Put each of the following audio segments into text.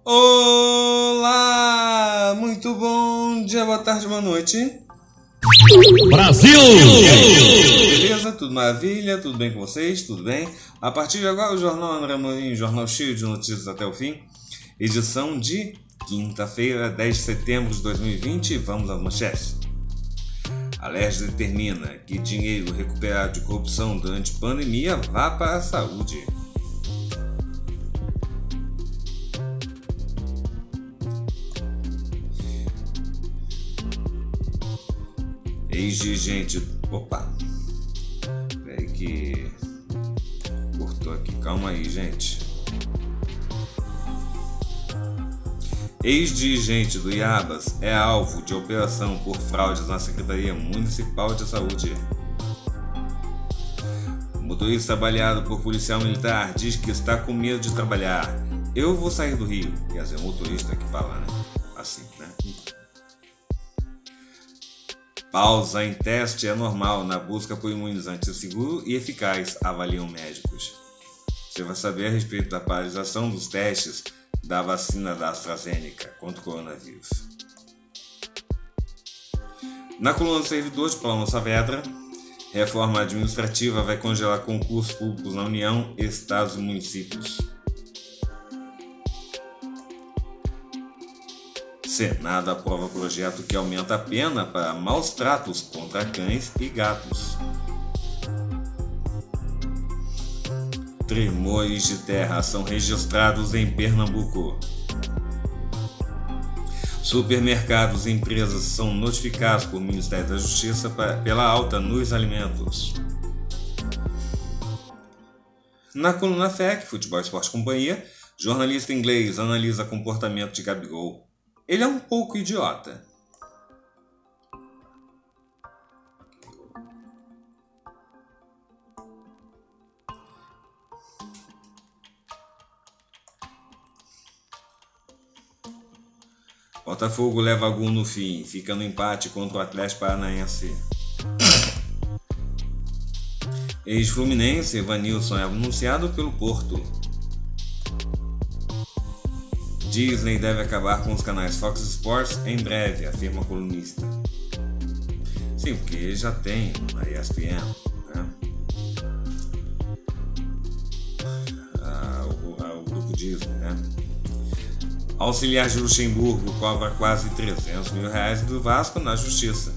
Olá! Muito bom dia, boa tarde, boa noite. Brasil! Beleza? Tudo maravilha? Tudo bem com vocês? Tudo bem? A partir de agora, o Jornal André Morim, jornal cheio de notícias até o fim, edição de Quinta-feira, 10 de setembro de 2020, vamos às manchetes. A LERJ determina que dinheiro recuperado de corrupção durante pandemia vá para a saúde. Ex-dirigente. Opa! Peraí que. Cortou aqui. Calma aí, gente. Ex-dirigente do IABAS é alvo de operação por fraudes na Secretaria Municipal de Saúde. Motorista baleado por policial militar diz que está com medo de trabalhar. Eu vou sair do Rio. Quer dizer, assim é motorista que fala, né? Assim, né? Pausa em teste é normal na busca por imunizante seguro e eficaz, avaliam médicos. Você vai saber a respeito da paralisação dos testes da vacina da AstraZeneca contra o coronavírus. Na coluna servidores servidor de Plano Saavedra, reforma administrativa vai congelar concursos públicos na União, Estados e municípios. Senado aprova projeto que aumenta a pena para maus tratos contra cães e gatos. tremores de terra são registrados em Pernambuco. Supermercados e empresas são notificados por Ministério da Justiça pela alta nos alimentos. Na coluna FEC, Futebol Esporte Companhia, jornalista inglês analisa comportamento de Gabigol. Ele é um pouco idiota, Botafogo leva gol no fim, fica no empate contra o Atlético Paranaense. Ex-Fluminense, Evanilson é anunciado pelo Porto. Disney deve acabar com os canais Fox Sports em breve, afirma colunista. Sim, porque já tem a ESPN. Né? Ah, ah, o grupo Disney. Auxiliar de Luxemburgo cobra quase 300 mil reais do Vasco na justiça.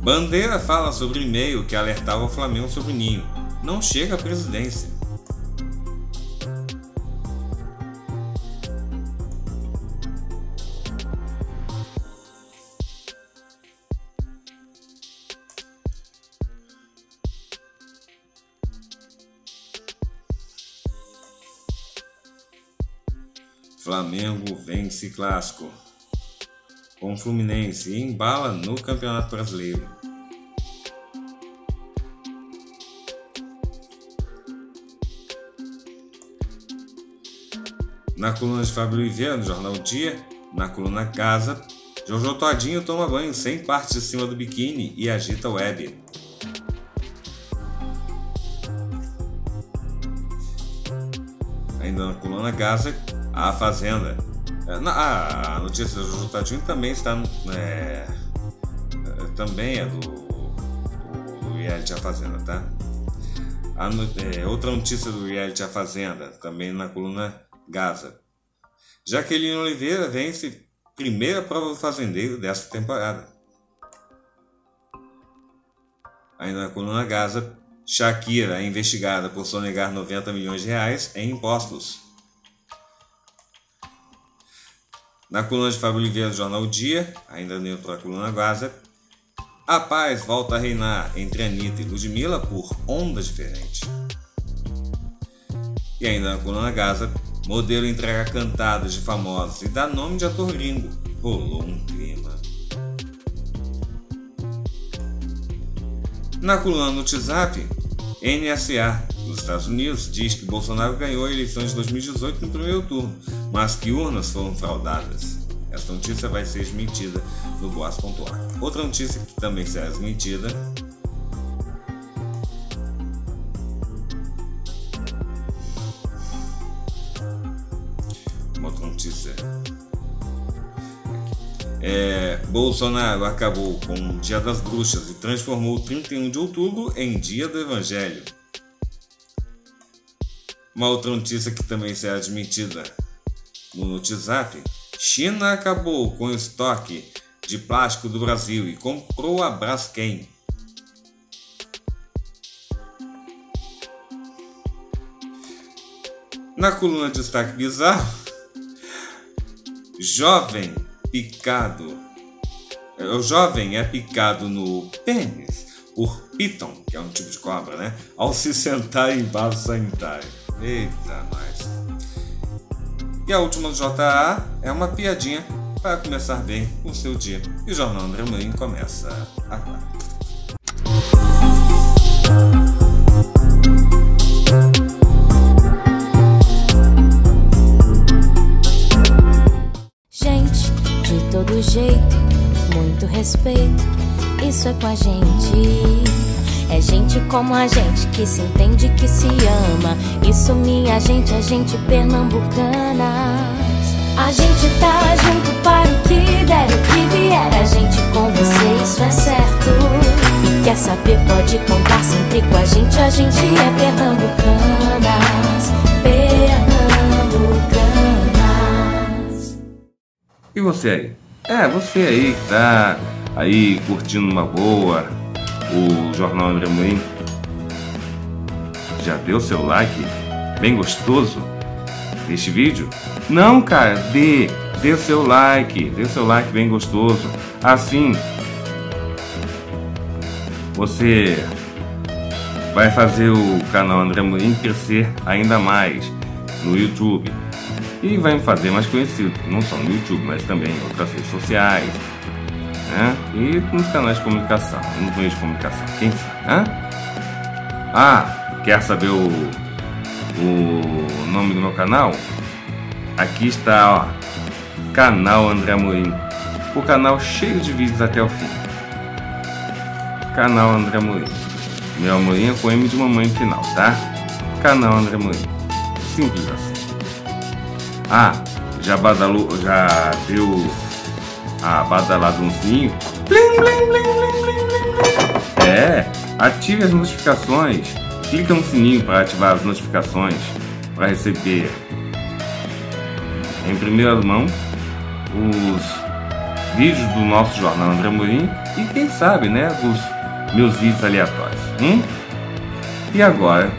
Bandeira fala sobre e-mail que alertava o Flamengo sobre o Ninho. Não chega à presidência. Fluminense clássico. Com o Fluminense embala no Campeonato Brasileiro. Na coluna de Fábio Oliveira, no Jornal Dia, na coluna Casa, Jojo Todinho toma banho sem parte de cima do biquíni e agita o web. Ainda na coluna Casa, a Fazenda. É, ah, a notícia do Jutadinho também está. É, é, também é do, do reality A Fazenda, tá? A, é, outra notícia do reality A Fazenda, também na coluna Gaza. Jaqueline Oliveira vence primeira prova do fazendeiro desta temporada. Ainda na coluna Gaza, Shakira é investigada por sonegar 90 milhões de reais em impostos. Na coluna de Fábio Oliveira do Jornal o Dia, ainda dentro da coluna Gaza, a paz volta a reinar entre Anitta e Ludmilla por ondas diferentes. E ainda na coluna Gaza, modelo entrega cantadas de famosos e dá nome de ator gringo. Rolou um clima. Na coluna no WhatsApp, NSA nos Estados Unidos diz que Bolsonaro ganhou a eleição de 2018 no primeiro turno, mas que urnas foram fraudadas. Esta notícia vai ser desmentida no Boas.ar. Outra notícia que também será desmentida Outra notícia. É, Bolsonaro acabou com o Dia das Bruxas e transformou 31 de outubro em Dia do Evangelho. Uma outra notícia que também será admitida no WhatsApp: China acabou com o estoque de plástico do Brasil e comprou a Braskem. Na coluna de destaque bizarro, jovem picado. É, o jovem é picado no pênis por piton, que é um tipo de cobra, né? Ao se sentar em vaso sanitário. Eita, nós. E a última do JA é uma piadinha para começar bem o seu dia. E o Jornal André Manhã começa agora. Gente, de todo jeito, muito respeito, isso é com a gente. É gente como a gente que se entende, que se ama. Isso, minha gente, a é gente pernambucana. A gente tá junto para o que der, o que vier. A gente com você, isso é certo. E quer saber, pode contar sempre com a gente. A gente é pernambucanas, pernambucanas. E você aí? É, você aí que tá aí curtindo uma boa o Jornal André Moim. Já deu seu like bem gostoso Este vídeo? Não, cara, dê, dê seu like, dê seu like bem gostoso. Assim, você vai fazer o canal André Moim crescer ainda mais no YouTube e vai me fazer mais conhecido, não só no YouTube, mas também em outras redes sociais, né? E nos canais de comunicação, nos meios de comunicação, quem sabe, né? Ah, quer saber o, o nome do meu canal? Aqui está, ó, canal André Amorim. O canal cheio de vídeos até o fim. Canal André Amorim. Meu Amorim é com M de mamãe final, tá? Canal André Amorim. Simples assim. Ah, já badalou, já deu a badaladãozinho. Blim, blim, blim, é, ative as notificações. Clica no sininho para ativar as notificações para receber em primeira mão os vídeos do nosso jornal André Mourinho e quem sabe, né, os meus vídeos aleatórios. Hum? E agora,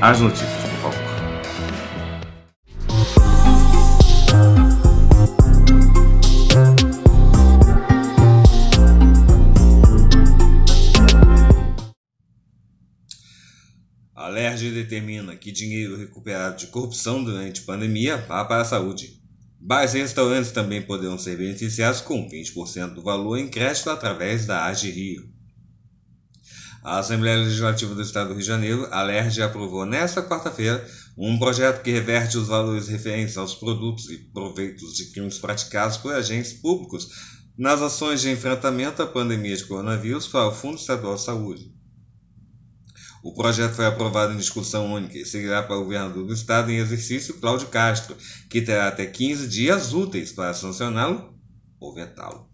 as notícias. determina que dinheiro recuperado de corrupção durante pandemia vá para a saúde. Bares e restaurantes também poderão ser beneficiados com 20% do valor em crédito através da AGE Rio. A Assembleia Legislativa do Estado do Rio de Janeiro, a LERJ, aprovou nesta quarta-feira um projeto que reverte os valores referentes aos produtos e proveitos de crimes praticados por agentes públicos nas ações de enfrentamento à pandemia de coronavírus para o Fundo Estadual de Saúde. O projeto foi aprovado em discussão única e seguirá para o governador do Estado em exercício, Cláudio Castro, que terá até 15 dias úteis para sancioná-lo ou vetá-lo.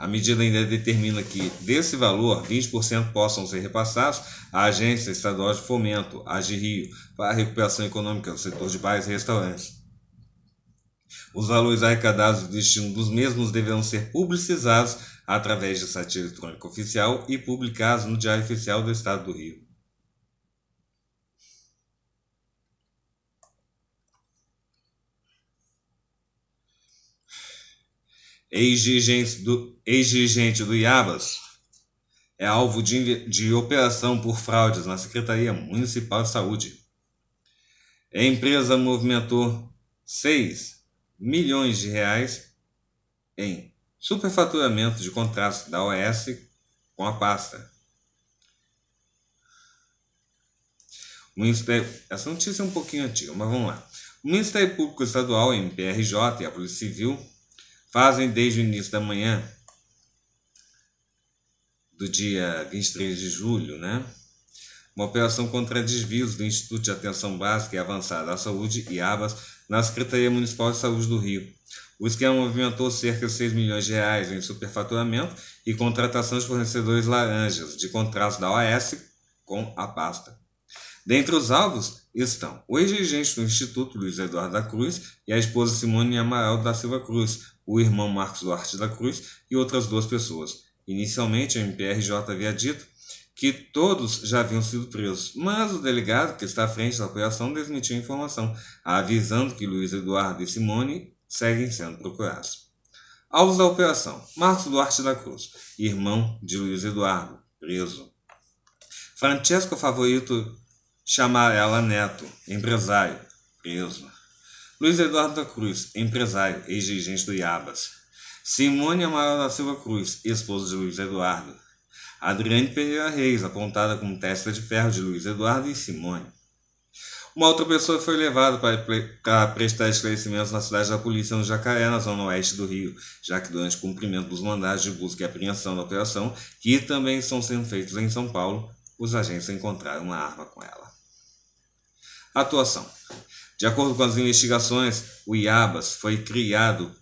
A medida ainda determina que, desse valor, 20% possam ser repassados à Agência Estadual de Fomento, AGRIO, para a recuperação econômica do setor de bares e restaurantes. Os valores arrecadados do destino dos mesmos deverão ser publicizados através de site eletrônico oficial e publicados no Diário Oficial do Estado do Rio. Ex-dirigente do, ex do Iabas é alvo de, de operação por fraudes na Secretaria Municipal de Saúde. A empresa movimentou 6 milhões de reais em Superfaturamento de contratos da OS com a pasta. O Ministério... Essa notícia é um pouquinho antiga, mas vamos lá. O Ministério Público Estadual, MPRJ e a Polícia Civil fazem desde o início da manhã do dia 23 de julho, né? Uma operação contra desvios do Instituto de Atenção Básica e Avançada à Saúde e ABAS na Secretaria Municipal de Saúde do Rio o esquema movimentou cerca de 6 milhões de reais em superfaturamento e contratação de fornecedores laranjas, de contratos da OAS com a pasta. Dentre os alvos estão o ex-dirigente do Instituto Luiz Eduardo da Cruz e a esposa Simone Amaral da Silva Cruz, o irmão Marcos Duarte da Cruz e outras duas pessoas. Inicialmente, o MPRJ havia dito que todos já haviam sido presos, mas o delegado que está à frente da apoiação, desmentiu a informação, avisando que Luiz Eduardo e Simone seguem sendo procurados. Alvos da operação: Marcos Duarte da Cruz, irmão de Luiz Eduardo, preso. Francesco Favorito Chamarela Neto, empresário, preso. Luiz Eduardo da Cruz, empresário, ex-dirigente do Iabas. Simone Amaral da Silva Cruz, esposa de Luiz Eduardo. Adriane Pereira Reis, apontada como testa de ferro de Luiz Eduardo e Simone. Uma outra pessoa foi levada para prestar esclarecimentos na cidade da polícia no Jacaré, na zona oeste do Rio, já que durante o cumprimento dos mandados de busca e apreensão da operação, que também estão sendo feitos em São Paulo, os agentes encontraram uma arma com ela. Atuação. De acordo com as investigações, o IABAS foi criado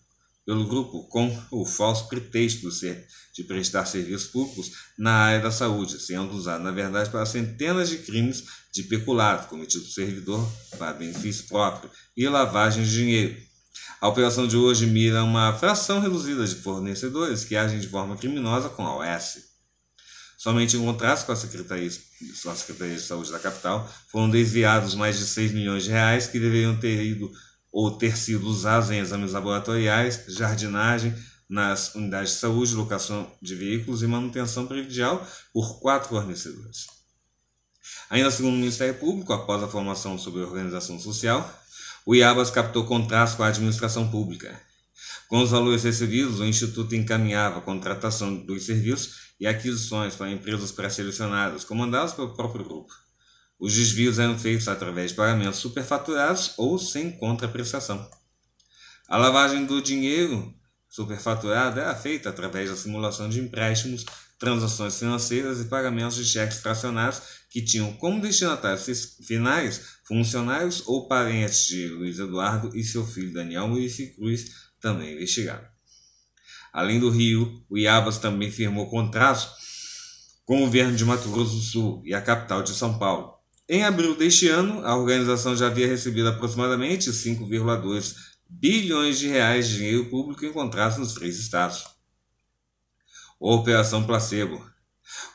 pelo grupo com o falso pretexto de ser de prestar serviços públicos na área da saúde, sendo usado, na verdade, para centenas de crimes de peculato cometido por servidor para benefício próprio e lavagem de dinheiro. A operação de hoje mira uma fração reduzida de fornecedores que agem de forma criminosa com a OS. Somente em contraste com a Secretaria, a Secretaria de Saúde da capital, foram desviados mais de 6 milhões de reais que deveriam ter ido ou ter sido usados em exames laboratoriais, jardinagem, nas unidades de saúde, locação de veículos e manutenção previdial por quatro fornecedores. Ainda segundo o Ministério Público, após a formação sobre organização social, o IABAS captou contratos com a administração pública. Com os valores recebidos, o Instituto encaminhava a contratação dos serviços e aquisições para empresas pré-selecionadas, comandadas pelo próprio grupo. Os desvios eram feitos através de pagamentos superfaturados ou sem contraprestação. A lavagem do dinheiro superfaturada era é feita através da simulação de empréstimos, transações financeiras e pagamentos de cheques fracionados que tinham como destinatários finais funcionários ou parentes de Luiz Eduardo e seu filho Daniel Murici Cruz, também investigado. Além do Rio, o Iabas também firmou contratos com o governo de Mato Grosso do Sul e a capital de São Paulo. Em abril deste ano, a organização já havia recebido aproximadamente 5,2 bilhões de reais de dinheiro público em contratos nos três estados. Operação Placebo.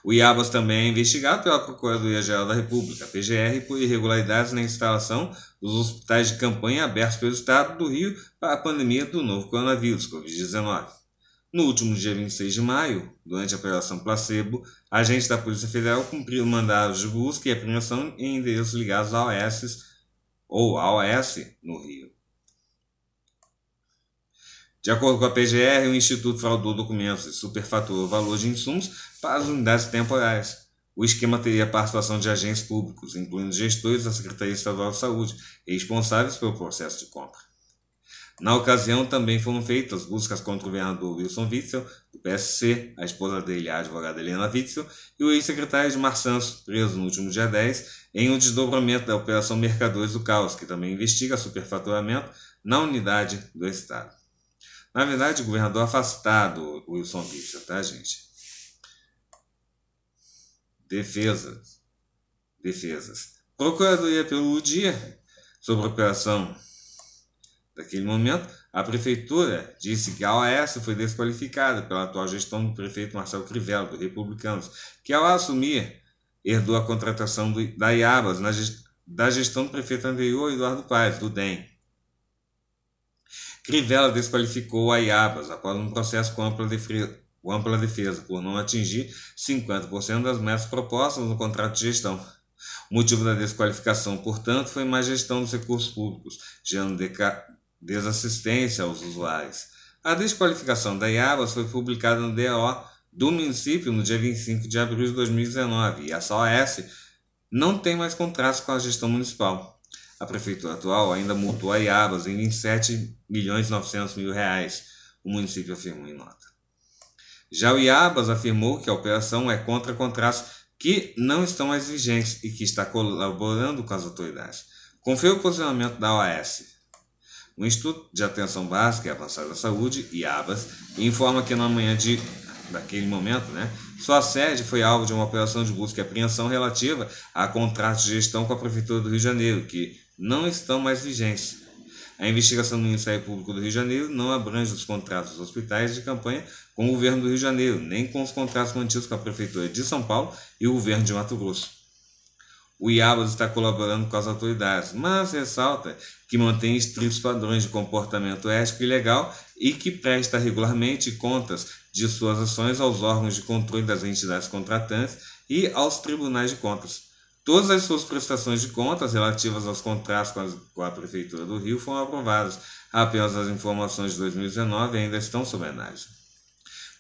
O IABAS também é investigado pela Procuradoria-Geral da República, PGR, por irregularidades na instalação dos hospitais de campanha abertos pelo Estado do Rio para a pandemia do novo coronavírus, Covid-19. No último dia 26 de maio, durante a Operação Placebo, agentes da Polícia Federal cumpriram mandados de busca e apreensão em endereços ligados ao s ou AOS no Rio. De acordo com a PGR, o Instituto fraudou documentos e superfaturou valor de insumos para as unidades temporárias. O esquema teria participação de agentes públicos, incluindo gestores da Secretaria Estadual de Saúde, responsáveis pelo processo de compra. Na ocasião, também foram feitas buscas contra o governador Wilson Witzel, do PSC, a esposa dele, a advogada Helena Witzel, e o ex-secretário de Santos, preso no último dia 10, em um desdobramento da Operação Mercadores do Caos, que também investiga superfaturamento na unidade do Estado. Na verdade, governador afastado, Wilson Vista, tá, gente? Defesa. Defesas. Procuradoria pelo dia sobre a operação daquele momento, a prefeitura disse que a OAS foi desqualificada pela atual gestão do prefeito Marcelo Crivello, do Republicanos, que ao assumir, herdou a contratação do, da IABAS na, da gestão do prefeito anterior, Eduardo Paes, do DEM. Crivella desqualificou a Iabas após um processo com ampla, defesa, com ampla defesa por não atingir 50% das metas propostas no contrato de gestão. O motivo da desqualificação, portanto, foi má gestão dos recursos públicos, gerando desassistência aos usuários. A desqualificação da Iabas foi publicada no DO do município no dia 25 de abril de 2019 e a SOS não tem mais contratos com a gestão municipal a prefeitura atual ainda multou a Iabas em 27 milhões 900 mil reais, o município afirmou em nota. Já o Iabas afirmou que a operação é contra contratos que não estão mais vigentes e que está colaborando com as autoridades. Confira o posicionamento da OAS. O Instituto de Atenção Básica e Avançada da Saúde, IABAS, informa que na manhã de daquele momento, né, sua sede foi alvo de uma operação de busca e apreensão relativa a contratos de gestão com a Prefeitura do Rio de Janeiro, que não estão mais vigentes. A investigação do Ministério Público do Rio de Janeiro não abrange os contratos dos hospitais de campanha com o governo do Rio de Janeiro, nem com os contratos mantidos com a Prefeitura de São Paulo e o governo de Mato Grosso. O IABAS está colaborando com as autoridades, mas ressalta que mantém estritos padrões de comportamento ético e legal e que presta regularmente contas de suas ações aos órgãos de controle das entidades contratantes e aos tribunais de contas. Todas as suas prestações de contas relativas aos contratos com a, com a Prefeitura do Rio foram aprovadas. Apenas as informações de 2019 ainda estão sob análise.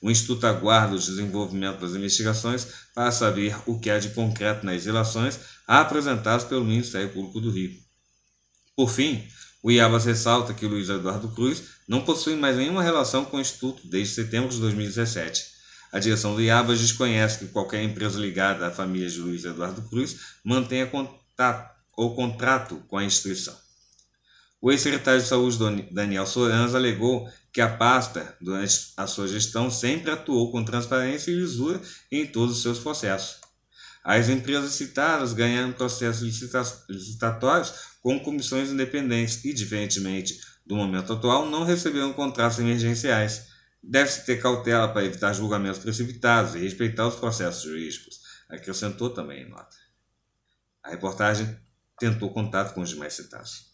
O Instituto aguarda o desenvolvimento das investigações para saber o que há de concreto nas relações apresentadas pelo Ministério Público do Rio. Por fim, o IABAS ressalta que Luiz Eduardo Cruz não possui mais nenhuma relação com o Instituto desde setembro de 2017. A direção do IABAS desconhece que qualquer empresa ligada à família de Luiz Eduardo Cruz mantenha contato ou contrato com a instituição. O ex-secretário de Saúde, Daniel Sorans, alegou que a pasta, durante a sua gestão, sempre atuou com transparência e lisura em todos os seus processos. As empresas citadas ganharam processos licitatórios com comissões independentes e, diferentemente do momento atual, não receberam contratos emergenciais Deve-se ter cautela para evitar julgamentos precipitados e respeitar os processos jurídicos, acrescentou também em nota. A reportagem tentou contato com os demais citados.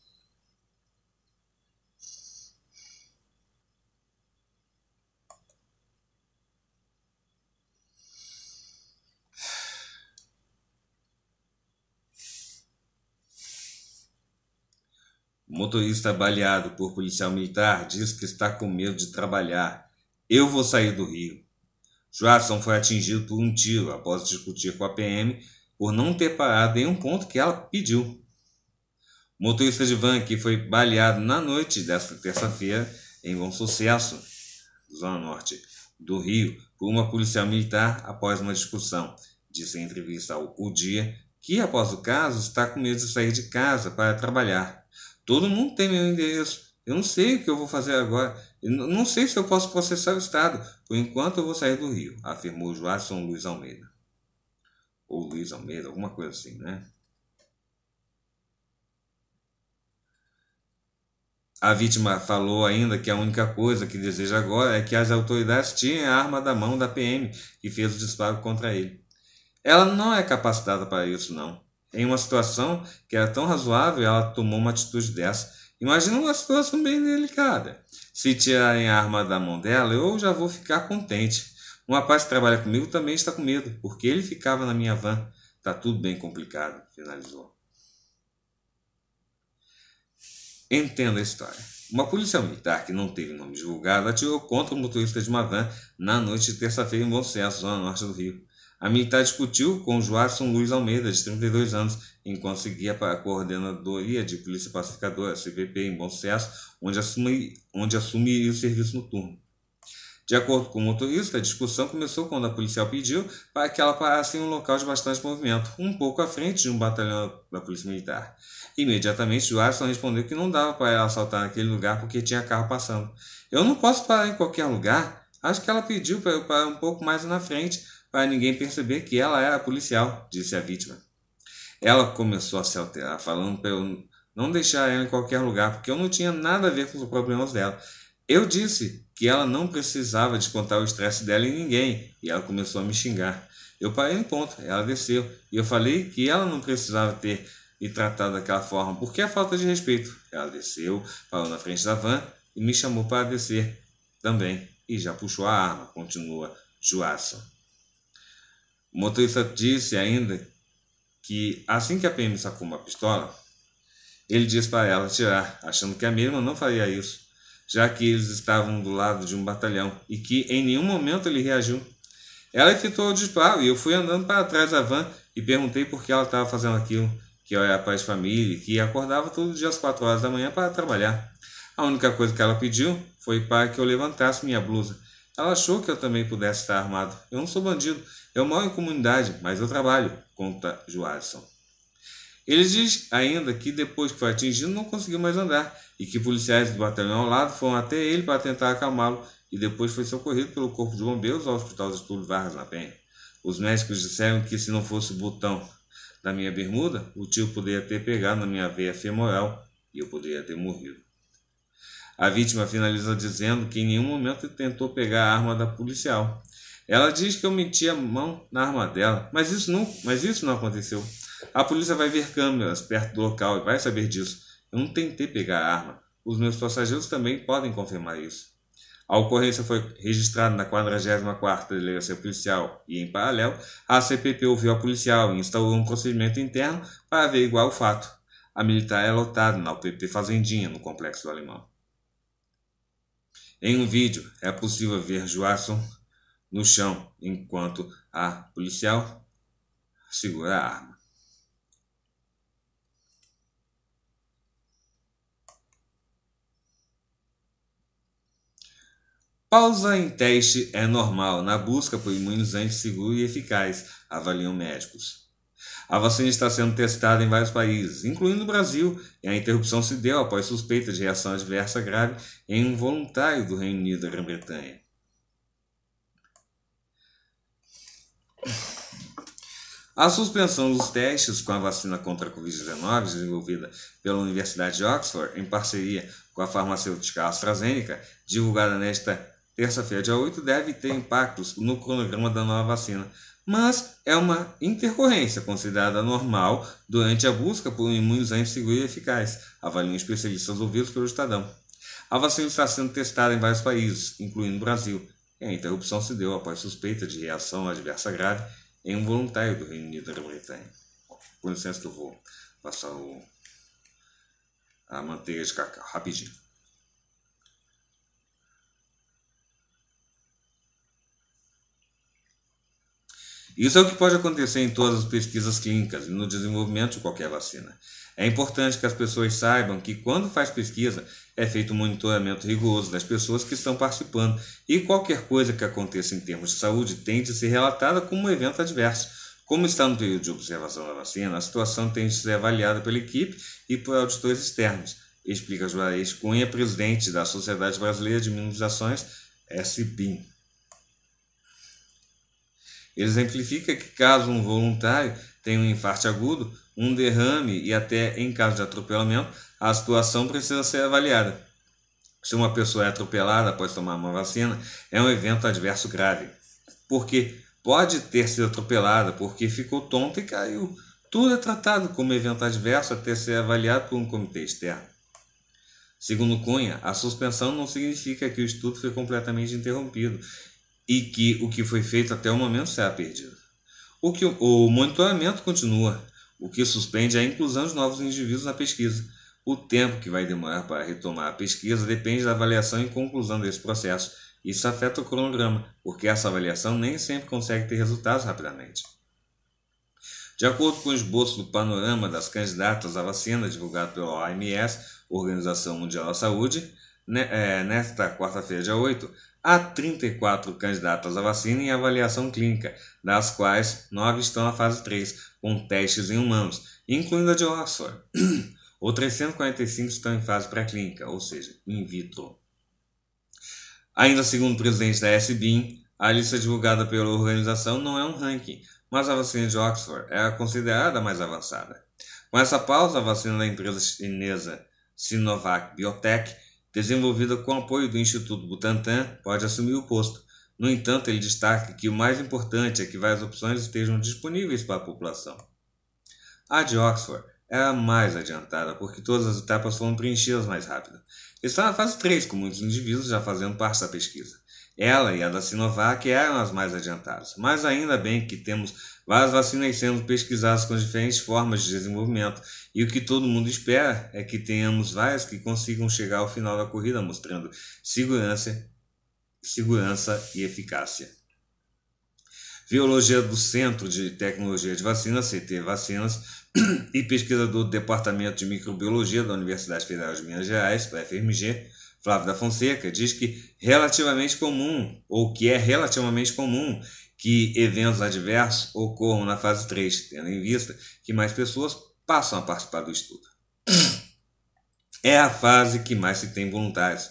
O motorista baleado por policial militar diz que está com medo de trabalhar eu vou sair do Rio. Joarson foi atingido por um tiro após discutir com a PM por não ter parado em um ponto que ela pediu. O motorista de van que foi baleado na noite desta terça-feira em Bom Sucesso, Zona Norte do Rio, por uma policial militar após uma discussão, disse em entrevista ao O Dia que, após o caso, está com medo de sair de casa para trabalhar. Todo mundo tem meu endereço. Eu não sei o que eu vou fazer agora. Não sei se eu posso processar o Estado. Por enquanto eu vou sair do Rio, afirmou Joaquim Luiz Almeida. Ou Luiz Almeida, alguma coisa assim, né? A vítima falou ainda que a única coisa que deseja agora é que as autoridades tirem a arma da mão da PM que fez o disparo contra ele. Ela não é capacitada para isso, não. Em uma situação que era tão razoável, ela tomou uma atitude dessa. Imagina uma situação bem delicada. Se tirarem a arma da mão dela, eu já vou ficar contente. Um rapaz que trabalha comigo também está com medo, porque ele ficava na minha van. Tá tudo bem complicado, finalizou. Entenda a história. Uma polícia militar que não teve nome divulgado atirou contra o motorista de uma van na noite de terça-feira em Bom Senso, zona norte do Rio. A militar discutiu com Joaçon Luiz Almeida, de 32 anos, enquanto seguia para a Coordenadoria de Polícia Pacificadora, CPP, em Bom Sucesso, onde, assumi, onde assumiria o serviço noturno. De acordo com o motorista, a discussão começou quando a policial pediu para que ela parasse em um local de bastante movimento, um pouco à frente de um batalhão da Polícia Militar. Imediatamente, Alisson respondeu que não dava para ela assaltar naquele lugar porque tinha carro passando. Eu não posso parar em qualquer lugar. Acho que ela pediu para eu parar um pouco mais na frente, para ninguém perceber que ela era policial, disse a vítima. Ela começou a se alterar, falando para eu não deixar ela em qualquer lugar, porque eu não tinha nada a ver com os problemas dela. Eu disse que ela não precisava descontar o estresse dela em ninguém, e ela começou a me xingar. Eu parei no ponto, ela desceu, e eu falei que ela não precisava ter me tratado daquela forma, porque é falta de respeito. Ela desceu, parou na frente da van e me chamou para descer também, e já puxou a arma, continua Joasson. O motorista disse ainda que assim que a PM sacou uma pistola, ele disse para ela tirar, achando que a mesma não faria isso, já que eles estavam do lado de um batalhão e que em nenhum momento ele reagiu. Ela efetuou o disparo e eu fui andando para trás da van e perguntei por que ela estava fazendo aquilo, que eu era pai de família e que acordava todo dia às 4 horas da manhã para trabalhar. A única coisa que ela pediu foi para que eu levantasse minha blusa ela achou que eu também pudesse estar armado. Eu não sou bandido. Eu moro em comunidade, mas eu trabalho, conta Joarson. Ele diz ainda que depois que foi atingido não conseguiu mais andar e que policiais do batalhão ao lado foram até ele para tentar acalmá-lo e depois foi socorrido pelo corpo de bombeiros ao Hospital de Vargas na Penha. Os médicos disseram que se não fosse o botão da minha bermuda, o tio poderia ter pegado na minha veia femoral e eu poderia ter morrido. A vítima finaliza dizendo que em nenhum momento tentou pegar a arma da policial. Ela diz que eu meti a mão na arma dela, mas isso não, mas isso não aconteceu. A polícia vai ver câmeras perto do local e vai saber disso. Eu não tentei pegar a arma. Os meus passageiros também podem confirmar isso. A ocorrência foi registrada na 44ª Delegacia Policial e, em paralelo, a CPP ouviu a policial e instaurou um procedimento interno para averiguar o fato. A militar é lotada na UPP Fazendinha, no Complexo do Alemão. Em um vídeo, é possível ver Joasson no chão enquanto a policial segura a arma. Pausa em teste é normal na busca por imunizantes seguros e eficazes, avaliam médicos. A vacina está sendo testada em vários países, incluindo o Brasil, e a interrupção se deu após suspeita de reação adversa grave em um voluntário do Reino Unido e da Grã-Bretanha. A suspensão dos testes com a vacina contra a Covid-19, desenvolvida pela Universidade de Oxford, em parceria com a farmacêutica AstraZeneca, divulgada nesta terça-feira, dia 8, deve ter impactos no cronograma da nova vacina, mas é uma intercorrência considerada normal durante a busca por um imunizante seguro e eficaz, avaliam especialistas ouvidos pelo Estadão. A vacina está sendo testada em vários países, incluindo o Brasil, e a interrupção se deu após suspeita de reação adversa grave em um voluntário do Reino Unido e grã Bretanha. Com licença que eu vou passar o... a manteiga de cacau rapidinho. Isso é o que pode acontecer em todas as pesquisas clínicas e no desenvolvimento de qualquer vacina. É importante que as pessoas saibam que, quando faz pesquisa, é feito um monitoramento rigoroso das pessoas que estão participando e qualquer coisa que aconteça em termos de saúde tem de ser relatada como um evento adverso. Como está no período de observação da vacina, a situação tem de ser avaliada pela equipe e por auditores externos, explica Juarez Cunha, presidente da Sociedade Brasileira de Imunizações, SBIM exemplifica que caso um voluntário tenha um infarto agudo, um derrame e até em caso de atropelamento, a situação precisa ser avaliada. Se uma pessoa é atropelada após tomar uma vacina, é um evento adverso grave. Porque pode ter sido atropelada porque ficou tonta e caiu. Tudo é tratado como evento adverso até ser avaliado por um comitê externo. Segundo Cunha, a suspensão não significa que o estudo foi completamente interrompido e que o que foi feito até o momento será perdido. O, que, o monitoramento continua, o que suspende é a inclusão de novos indivíduos na pesquisa. O tempo que vai demorar para retomar a pesquisa depende da avaliação e conclusão desse processo. Isso afeta o cronograma, porque essa avaliação nem sempre consegue ter resultados rapidamente. De acordo com o esboço do panorama das candidatas à vacina divulgado pela OMS, Organização Mundial da Saúde, né, é, nesta quarta-feira, dia 8, Há 34 candidatas à vacina em avaliação clínica, das quais 9 estão na fase 3, com testes em humanos, incluindo a de Oxford. Outras 345 estão em fase pré-clínica, ou seja, in vitro. Ainda segundo o presidente da SBIM, a lista divulgada pela organização não é um ranking, mas a vacina de Oxford é a considerada mais avançada. Com essa pausa, a vacina da empresa chinesa Sinovac Biotech desenvolvida com apoio do Instituto Butantan, pode assumir o posto. No entanto, ele destaca que o mais importante é que várias opções estejam disponíveis para a população. A de Oxford é a mais adiantada, porque todas as etapas foram preenchidas mais rápido. Está na fase 3, com muitos indivíduos já fazendo parte da pesquisa. Ela e a da Sinovac eram as mais adiantadas, mas ainda bem que temos várias vacinas sendo pesquisadas com diferentes formas de desenvolvimento, e o que todo mundo espera é que tenhamos várias que consigam chegar ao final da corrida mostrando segurança, segurança e eficácia. biologia do Centro de Tecnologia de Vacinas, CT Vacinas, e pesquisador do Departamento de Microbiologia da Universidade Federal de Minas Gerais, FMG, Flávio da Fonseca, diz que relativamente comum, ou que é relativamente comum, que eventos adversos ocorram na fase 3, tendo em vista que mais pessoas passam a participar do estudo. É a fase que mais se tem voluntários.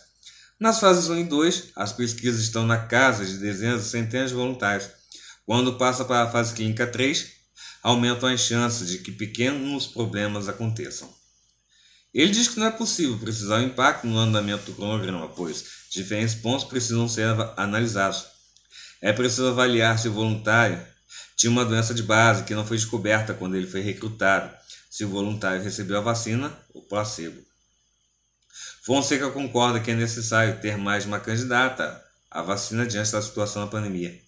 Nas fases 1 e 2, as pesquisas estão na casa de dezenas e centenas de voluntários. Quando passa para a fase clínica 3, aumentam as chances de que pequenos problemas aconteçam. Ele diz que não é possível precisar o impacto no andamento do cronograma, pois diferentes pontos precisam ser analisados. É preciso avaliar se o voluntário tinha uma doença de base que não foi descoberta quando ele foi recrutado, se o voluntário recebeu a vacina ou placebo. Fonseca concorda que é necessário ter mais uma candidata à vacina diante da situação da pandemia.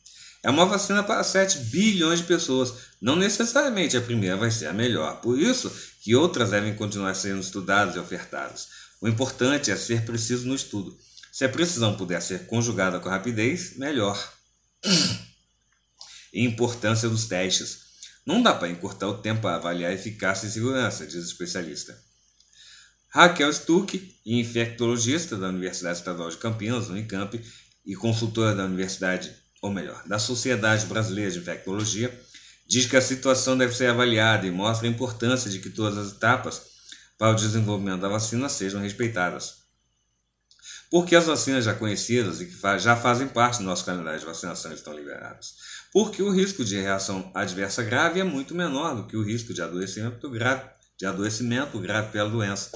É uma vacina para 7 bilhões de pessoas. Não necessariamente a primeira vai ser a melhor, por isso que outras devem continuar sendo estudadas e ofertadas. O importante é ser preciso no estudo. Se a precisão puder ser conjugada com rapidez, melhor. importância dos testes. Não dá para encurtar o tempo para avaliar eficácia e segurança, diz o especialista. Raquel Stuck, infectologista da Universidade Estadual de Campinas, Unicamp, e consultora da Universidade ou melhor, da Sociedade Brasileira de Infectologia, diz que a situação deve ser avaliada e mostra a importância de que todas as etapas para o desenvolvimento da vacina sejam respeitadas. Porque as vacinas já conhecidas e que já fazem parte do nosso calendário de vacinação estão liberadas. Porque o risco de reação adversa grave é muito menor do que o risco de adoecimento grave, de adoecimento grave pela doença.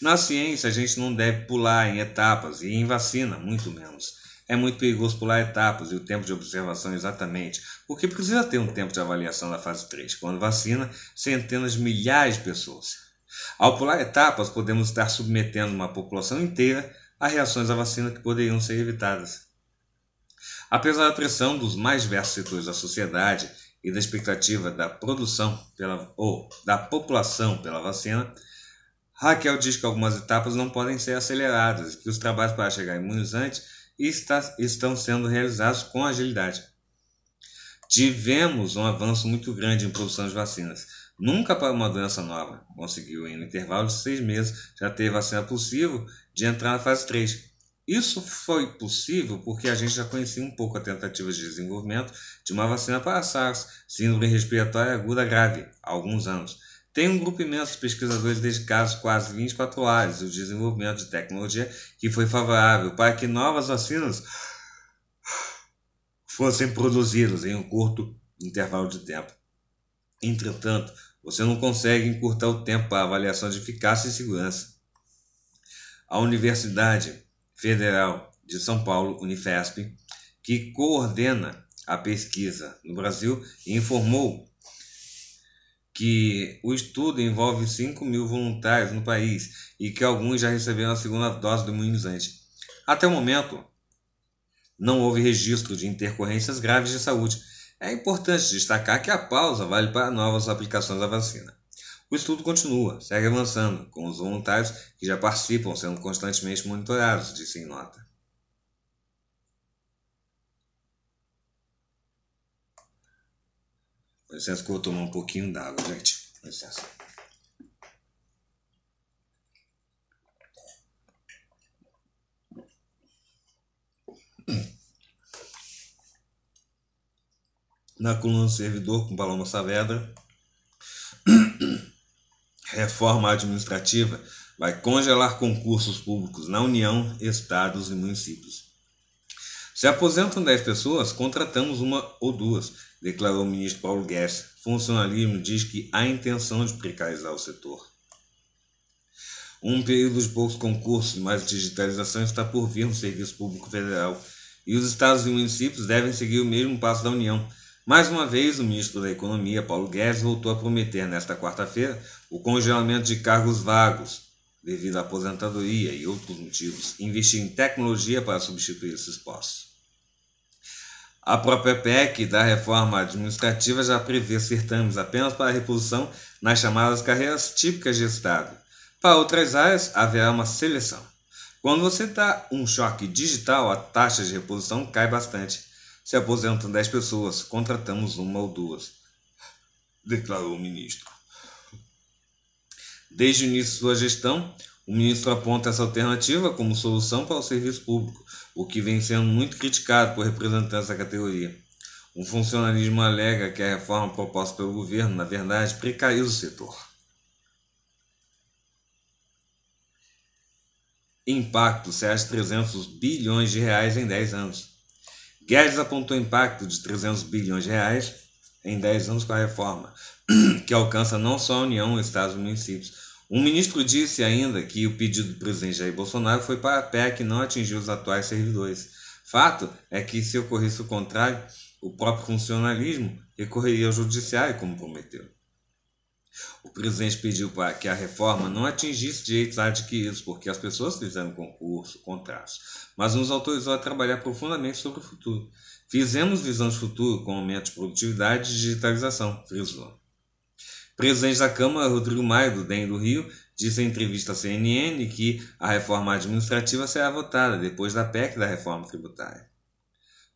Na ciência, a gente não deve pular em etapas e em vacina, muito menos. É muito perigoso pular etapas e o tempo de observação exatamente, porque precisa ter um tempo de avaliação da fase 3, quando vacina centenas de milhares de pessoas. Ao pular etapas, podemos estar submetendo uma população inteira a reações à vacina que poderiam ser evitadas. Apesar da pressão dos mais diversos setores da sociedade e da expectativa da produção pela, ou da população pela vacina, Raquel diz que algumas etapas não podem ser aceleradas e que os trabalhos para chegar imunizantes está, estão sendo realizados com agilidade. Tivemos um avanço muito grande em produção de vacinas. Nunca para uma doença nova. Conseguiu, em um intervalo de seis meses, já ter vacina possível de entrar na fase 3. Isso foi possível porque a gente já conhecia um pouco a tentativa de desenvolvimento de uma vacina para a SARS, síndrome respiratória aguda grave, há alguns anos tem um grupo imenso de pesquisadores dedicados quase 24 horas ao desenvolvimento de tecnologia que foi favorável para que novas vacinas fossem produzidas em um curto intervalo de tempo. Entretanto, você não consegue encurtar o tempo para avaliação de eficácia e segurança. A Universidade Federal de São Paulo, Unifesp, que coordena a pesquisa no Brasil, informou que o estudo envolve 5 mil voluntários no país e que alguns já receberam a segunda dose do imunizante. Até o momento, não houve registro de intercorrências graves de saúde. É importante destacar que a pausa vale para novas aplicações da vacina. O estudo continua, segue avançando, com os voluntários que já participam sendo constantemente monitorados, disse em nota. Com licença que eu vou tomar um pouquinho d'água, gente. Com licença. Na coluna do servidor com Paloma Saavedra, reforma administrativa vai congelar concursos públicos na União, estados e municípios. Se aposentam 10 pessoas, contratamos uma ou duas, declarou o ministro Paulo Guedes. Funcionalismo diz que há intenção de precarizar o setor. Um período de poucos concursos e mais digitalização está por vir no Serviço Público Federal e os estados e municípios devem seguir o mesmo passo da União. Mais uma vez, o ministro da Economia, Paulo Guedes, voltou a prometer nesta quarta-feira o congelamento de cargos vagos devido à aposentadoria e outros motivos, investir em tecnologia para substituir esses postos. A própria PEC da reforma administrativa já prevê certames apenas para a reposição nas chamadas carreiras típicas de Estado. Para outras áreas, haverá uma seleção. Quando você dá um choque digital, a taxa de reposição cai bastante. Se aposentam 10 pessoas, contratamos uma ou duas, declarou o ministro. Desde o início de sua gestão, o ministro aponta essa alternativa como solução para o serviço público, o que vem sendo muito criticado por representantes da categoria. O funcionalismo alega que a reforma proposta pelo governo, na verdade, precariza o setor. Impacto Sérgio 300 bilhões de reais em 10 anos. Guedes apontou impacto de 300 bilhões de reais em 10 anos com a reforma, que alcança não só a União, Estados e municípios, o ministro disse ainda que o pedido do presidente Jair Bolsonaro foi para a PEC e não atingiu os atuais servidores. Fato é que, se ocorresse o contrário, o próprio funcionalismo recorreria ao judiciário, como prometeu. O presidente pediu para que a reforma não atingisse direitos adquiridos, porque as pessoas fizeram concurso, contratos, mas nos autorizou a trabalhar profundamente sobre o futuro. Fizemos visão de futuro com aumento de produtividade e digitalização, frisou. Presidente da Câmara, Rodrigo Maia, do DEM do Rio, disse em entrevista à CNN que a reforma administrativa será votada depois da PEC da reforma tributária.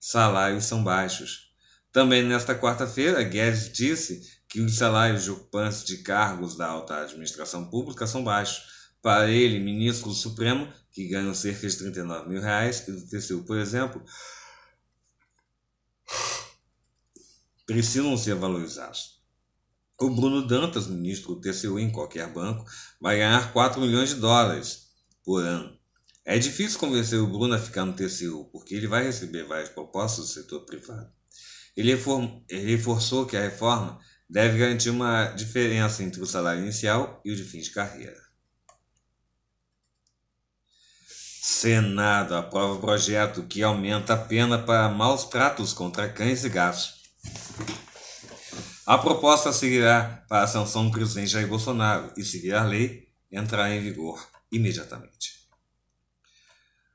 Salários são baixos. Também nesta quarta-feira, Guedes disse que os salários de ocupantes de cargos da alta administração pública são baixos. Para ele, ministro do Supremo, que ganham cerca de 39 mil reais, e do TCU, por exemplo, precisam ser valorizados. O Bruno Dantas, ministro do TCU em qualquer banco, vai ganhar 4 milhões de dólares por ano. É difícil convencer o Bruno a ficar no TCU, porque ele vai receber várias propostas do setor privado. Ele, reforçou que a reforma deve garantir uma diferença entre o salário inicial e o de fim de carreira. Senado aprova o projeto que aumenta a pena para maus tratos contra cães e gatos. A proposta seguirá para a sanção do presidente Jair Bolsonaro e, se virar lei, entrará em vigor imediatamente.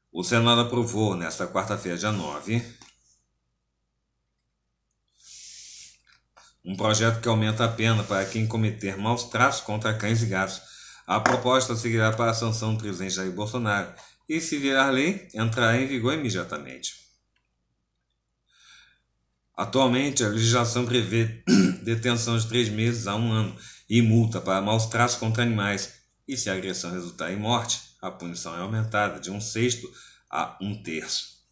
O Senado aprovou, nesta quarta-feira, dia 9, um projeto que aumenta a pena para quem cometer maus tratos contra cães e gatos. A proposta seguirá para a sanção do presidente Jair Bolsonaro e, se virar lei, entrará em vigor imediatamente. Atualmente, a legislação prevê detenção de três meses a um ano e multa para maus tratos contra animais, e se a agressão resultar em morte, a punição é aumentada de um sexto a um terço.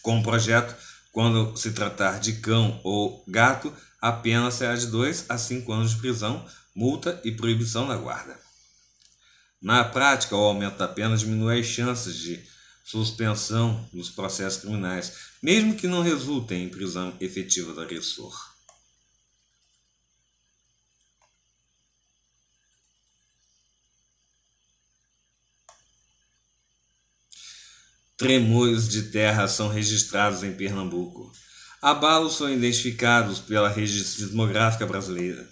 Com o projeto, quando se tratar de cão ou gato, a pena será de dois a cinco anos de prisão, multa e proibição da guarda. Na prática, o aumento da pena diminui as chances de suspensão dos processos criminais, mesmo que não resultem em prisão efetiva do agressor. Tremores de terra são registrados em Pernambuco. Abalos são identificados pela rede sismográfica brasileira.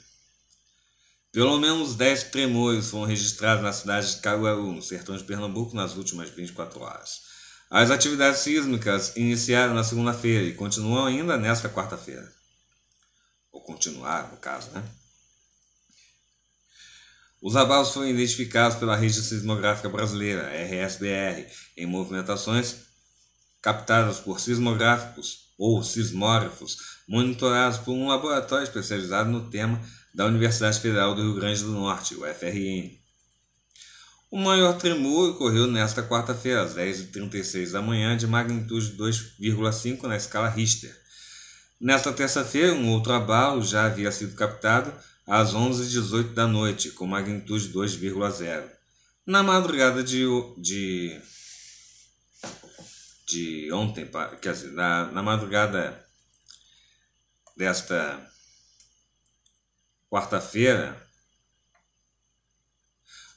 Pelo menos 10 tremores foram registrados na cidade de Caruaru, no sertão de Pernambuco, nas últimas 24 horas. As atividades sísmicas iniciaram na segunda-feira e continuam ainda nesta quarta-feira. Ou continuaram, no caso, né? Os abalos foram identificados pela Rede Sismográfica Brasileira, RSBR, em movimentações captadas por sismográficos ou sismógrafos, monitorados por um laboratório especializado no tema da Universidade Federal do Rio Grande do Norte, o FRN. O maior tremor ocorreu nesta quarta-feira, às 10h36 da manhã, de magnitude 2,5 na escala Richter. Nesta terça-feira, um outro abalo já havia sido captado às 11h18 da noite, com magnitude 2,0. Na madrugada de, de, de ontem, quer dizer, na, na madrugada desta quarta-feira,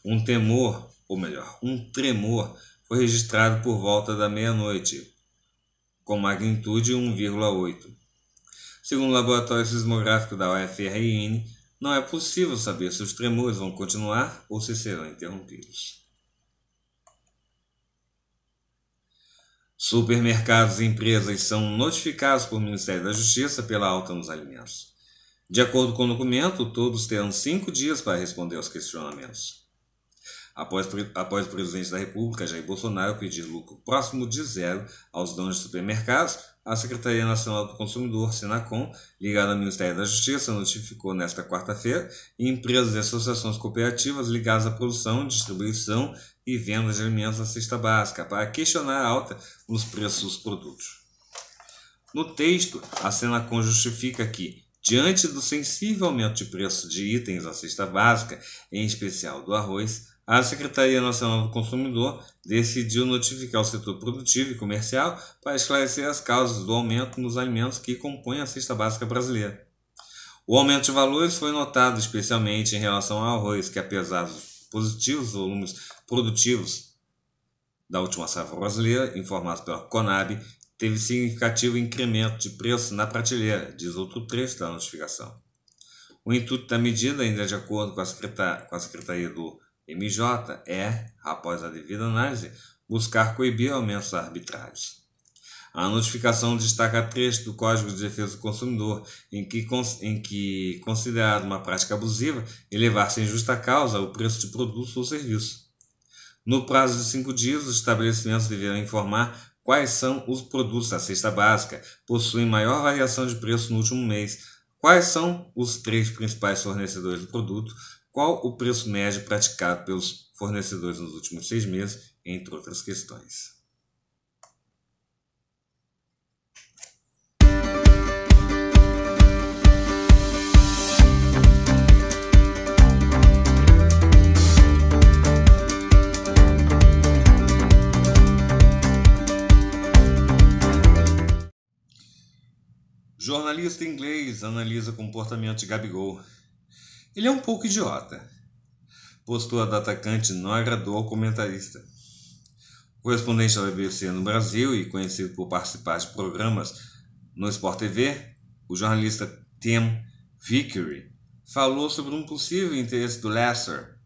um temor, ou melhor, um tremor, foi registrado por volta da meia-noite, com magnitude 1,8. Segundo o Laboratório Sismográfico da UFRN, não é possível saber se os tremores vão continuar ou se serão interrompidos. Supermercados e empresas são notificados pelo Ministério da Justiça pela alta nos alimentos. De acordo com o documento, todos terão cinco dias para responder aos questionamentos após, após o presidente da República, Jair Bolsonaro, pedir lucro próximo de zero aos donos de supermercados, a Secretaria Nacional do Consumidor, Senacom, ligada ao Ministério da Justiça, notificou nesta quarta-feira empresas e associações cooperativas ligadas à produção, distribuição e venda de alimentos na cesta básica para questionar a alta nos preços dos produtos. No texto, a Senacom justifica que Diante do sensível aumento de preço de itens da cesta básica, em especial do arroz, a Secretaria Nacional do Consumidor decidiu notificar o setor produtivo e comercial para esclarecer as causas do aumento nos alimentos que compõem a cesta básica brasileira. O aumento de valores foi notado especialmente em relação ao arroz, que apesar dos positivos volumes produtivos da última safra brasileira, informados pela Conab, teve significativo incremento de preço na prateleira, diz outro trecho da notificação. O intuito da medida, ainda de acordo com a, Secretaria do MJ é, após a devida análise, buscar coibir aumentos arbitrários. A notificação destaca trecho do Código de Defesa do Consumidor, em que, em que considerado uma prática abusiva, elevar sem justa causa o preço de produto ou serviço. No prazo de cinco dias, os estabelecimentos deverão informar quais são os produtos da cesta básica, possuem maior variação de preço no último mês, quais são os três principais fornecedores do produto, qual o preço médio praticado pelos fornecedores nos últimos seis meses, entre outras questões. Jornalista inglês analisa comportamento de Gabigol. Ele é um pouco idiota. Postura do atacante não agradou ao comentarista. Correspondente da BBC no Brasil e conhecido por participar de programas no Sport TV, o jornalista Tim Vickery falou sobre um possível interesse do Leicester,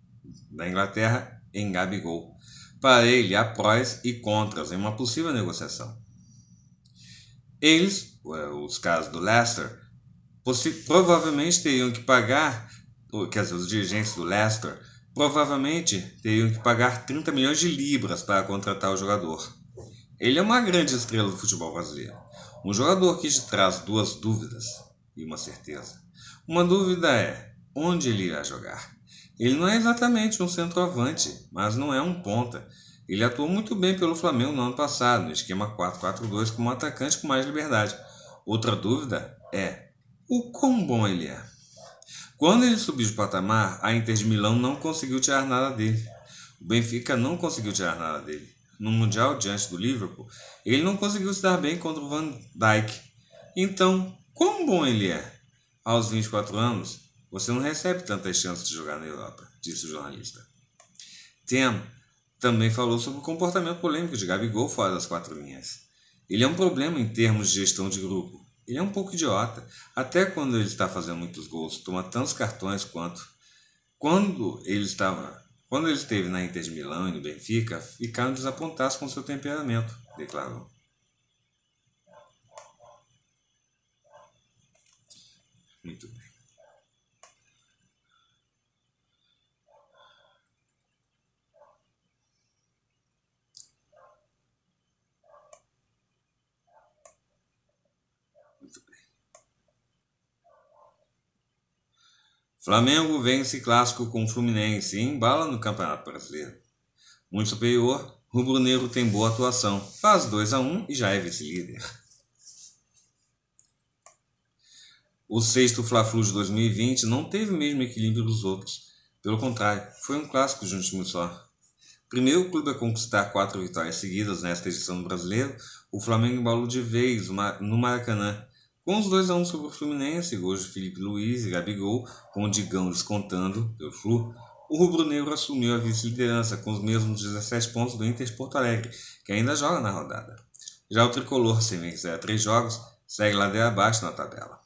da Inglaterra, em Gabigol. Para ele, há prós e contras em uma possível negociação. Eles, eh, os casos do Leicester, provavelmente teriam que pagar quer dizer, os dirigentes do Leicester provavelmente teriam que pagar 30 milhões de libras para contratar o jogador. Ele é uma grande estrela do futebol brasileiro. Um jogador que te traz duas dúvidas e uma certeza. Uma dúvida é onde ele irá jogar. Ele não é exatamente um centroavante, mas não é um ponta. Ele atuou muito bem pelo Flamengo no ano passado, no esquema 4-4-2 como atacante com mais liberdade. Outra dúvida é o quão bom ele é. Quando ele subiu de patamar, a Inter de Milão não conseguiu tirar nada dele. O Benfica não conseguiu tirar nada dele. No Mundial, diante do Liverpool, ele não conseguiu se dar bem contra o Van Dijk. Então, quão bom ele é? Aos 24 anos, você não recebe tantas chances de jogar na Europa, disse o jornalista. Tem também falou sobre o comportamento polêmico de Gabigol fora das quatro linhas. Ele é um problema em termos de gestão de grupo. Ele é um pouco idiota. Até quando ele está fazendo muitos gols, toma tantos cartões quanto. Quando ele estava. Quando ele esteve na Inter de Milão e no Benfica, ficaram desapontados com seu temperamento, declarou. Muito Flamengo vence clássico com o Fluminense e embala no Campeonato Brasileiro. Muito superior, Rubro Negro tem boa atuação, faz 2 a 1 e já é vice-líder. O sexto Fla-Flu de 2020 não teve o mesmo equilíbrio dos outros. Pelo contrário, foi um clássico de um time só. Primeiro clube a conquistar quatro vitórias seguidas nesta edição do Brasileiro, o Flamengo embalou de vez no Maracanã, com os 2 a 1 sobre o Fluminense, gols de Felipe Luiz e Gabigol, com o Digão descontando pelo Flu, o rubro-negro assumiu a vice-liderança com os mesmos 17 pontos do Inter Porto Alegre, que ainda joga na rodada. Já o tricolor, sem vencer a 3 jogos, segue ladeira abaixo na tabela.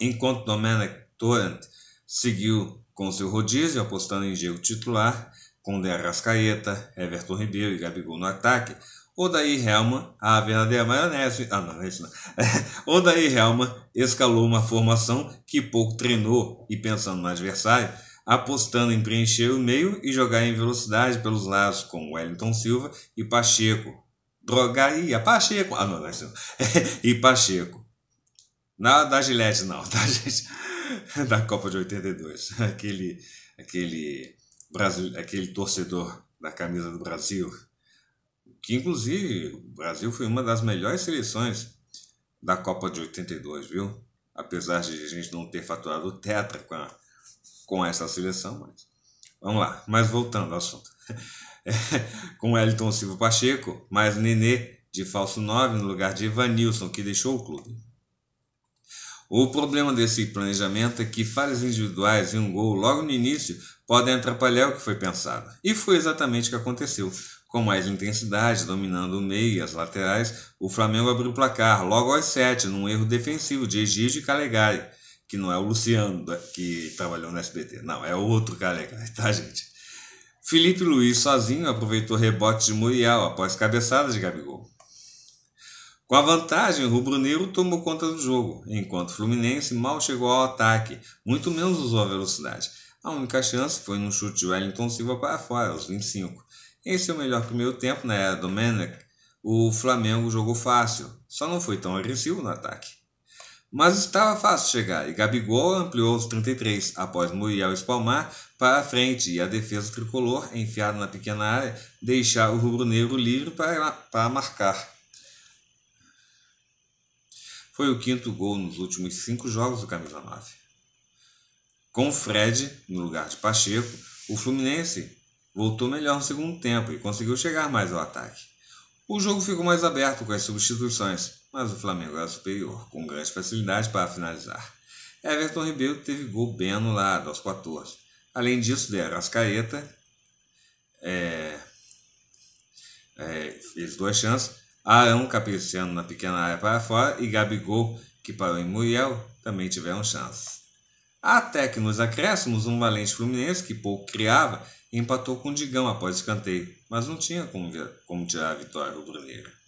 Enquanto Domenech Torrent seguiu com seu rodízio, apostando em Diego titular, com De Arrascaeta, Everton Ribeiro e Gabigol no ataque, Odair Helma, a verdadeira maionese, ah, não, é isso não. Odair Helman escalou uma formação que pouco treinou e pensando no adversário, apostando em preencher o meio e jogar em velocidade pelos lados com Wellington Silva e Pacheco. Drogaria, é Pacheco, ah, não, não, é isso não. e Pacheco. Na, da Gillette, não, tá, gente? Da Copa de 82. Aquele, aquele, Brasil, aquele torcedor da camisa do Brasil que inclusive o Brasil foi uma das melhores seleções da Copa de 82, viu? Apesar de a gente não ter faturado o tetra com, a, com essa seleção, mas vamos lá. Mas voltando ao assunto. É, com Elton Silva Pacheco, mais Nenê de falso 9 no lugar de Ivan Nilson que deixou o clube. O problema desse planejamento é que falhas individuais e um gol logo no início podem atrapalhar o que foi pensado. E foi exatamente o que aconteceu com mais intensidade, dominando o meio e as laterais, o Flamengo abriu o placar logo aos sete, num erro defensivo de Egídio Calegari, que não é o Luciano que trabalhou no SBT, não, é outro Calegari, tá, gente? Felipe Luiz sozinho aproveitou rebote de Muriel após cabeçada de Gabigol. Com a vantagem, o rubro-negro tomou conta do jogo, enquanto o Fluminense mal chegou ao ataque, muito menos usou a velocidade. A única chance foi num chute de Wellington Silva para fora, aos 25, em seu é melhor primeiro tempo na né, era do Domenech, o Flamengo jogou fácil, só não foi tão agressivo no ataque. Mas estava fácil chegar e Gabigol ampliou os 33 após Muriel espalmar para a frente e a defesa tricolor, enfiada na pequena área, deixar o rubro-negro livre para, para marcar. Foi o quinto gol nos últimos cinco jogos do Camisa 9. Com Fred, no lugar de Pacheco, o Fluminense voltou melhor no segundo tempo e conseguiu chegar mais ao ataque. O jogo ficou mais aberto com as substituições, mas o Flamengo era é superior, com grande facilidade para finalizar. Everton Ribeiro teve gol bem anulado aos 14. Além disso, deram as é, é, fez duas chances, Arão caprichando na pequena área para fora e Gabigol, que parou em Muriel, também tiveram chances. Até que nos acréscimos, um valente fluminense que pouco criava e empatou com o Digão após escanteio, mas não tinha como, como tirar a vitória do negra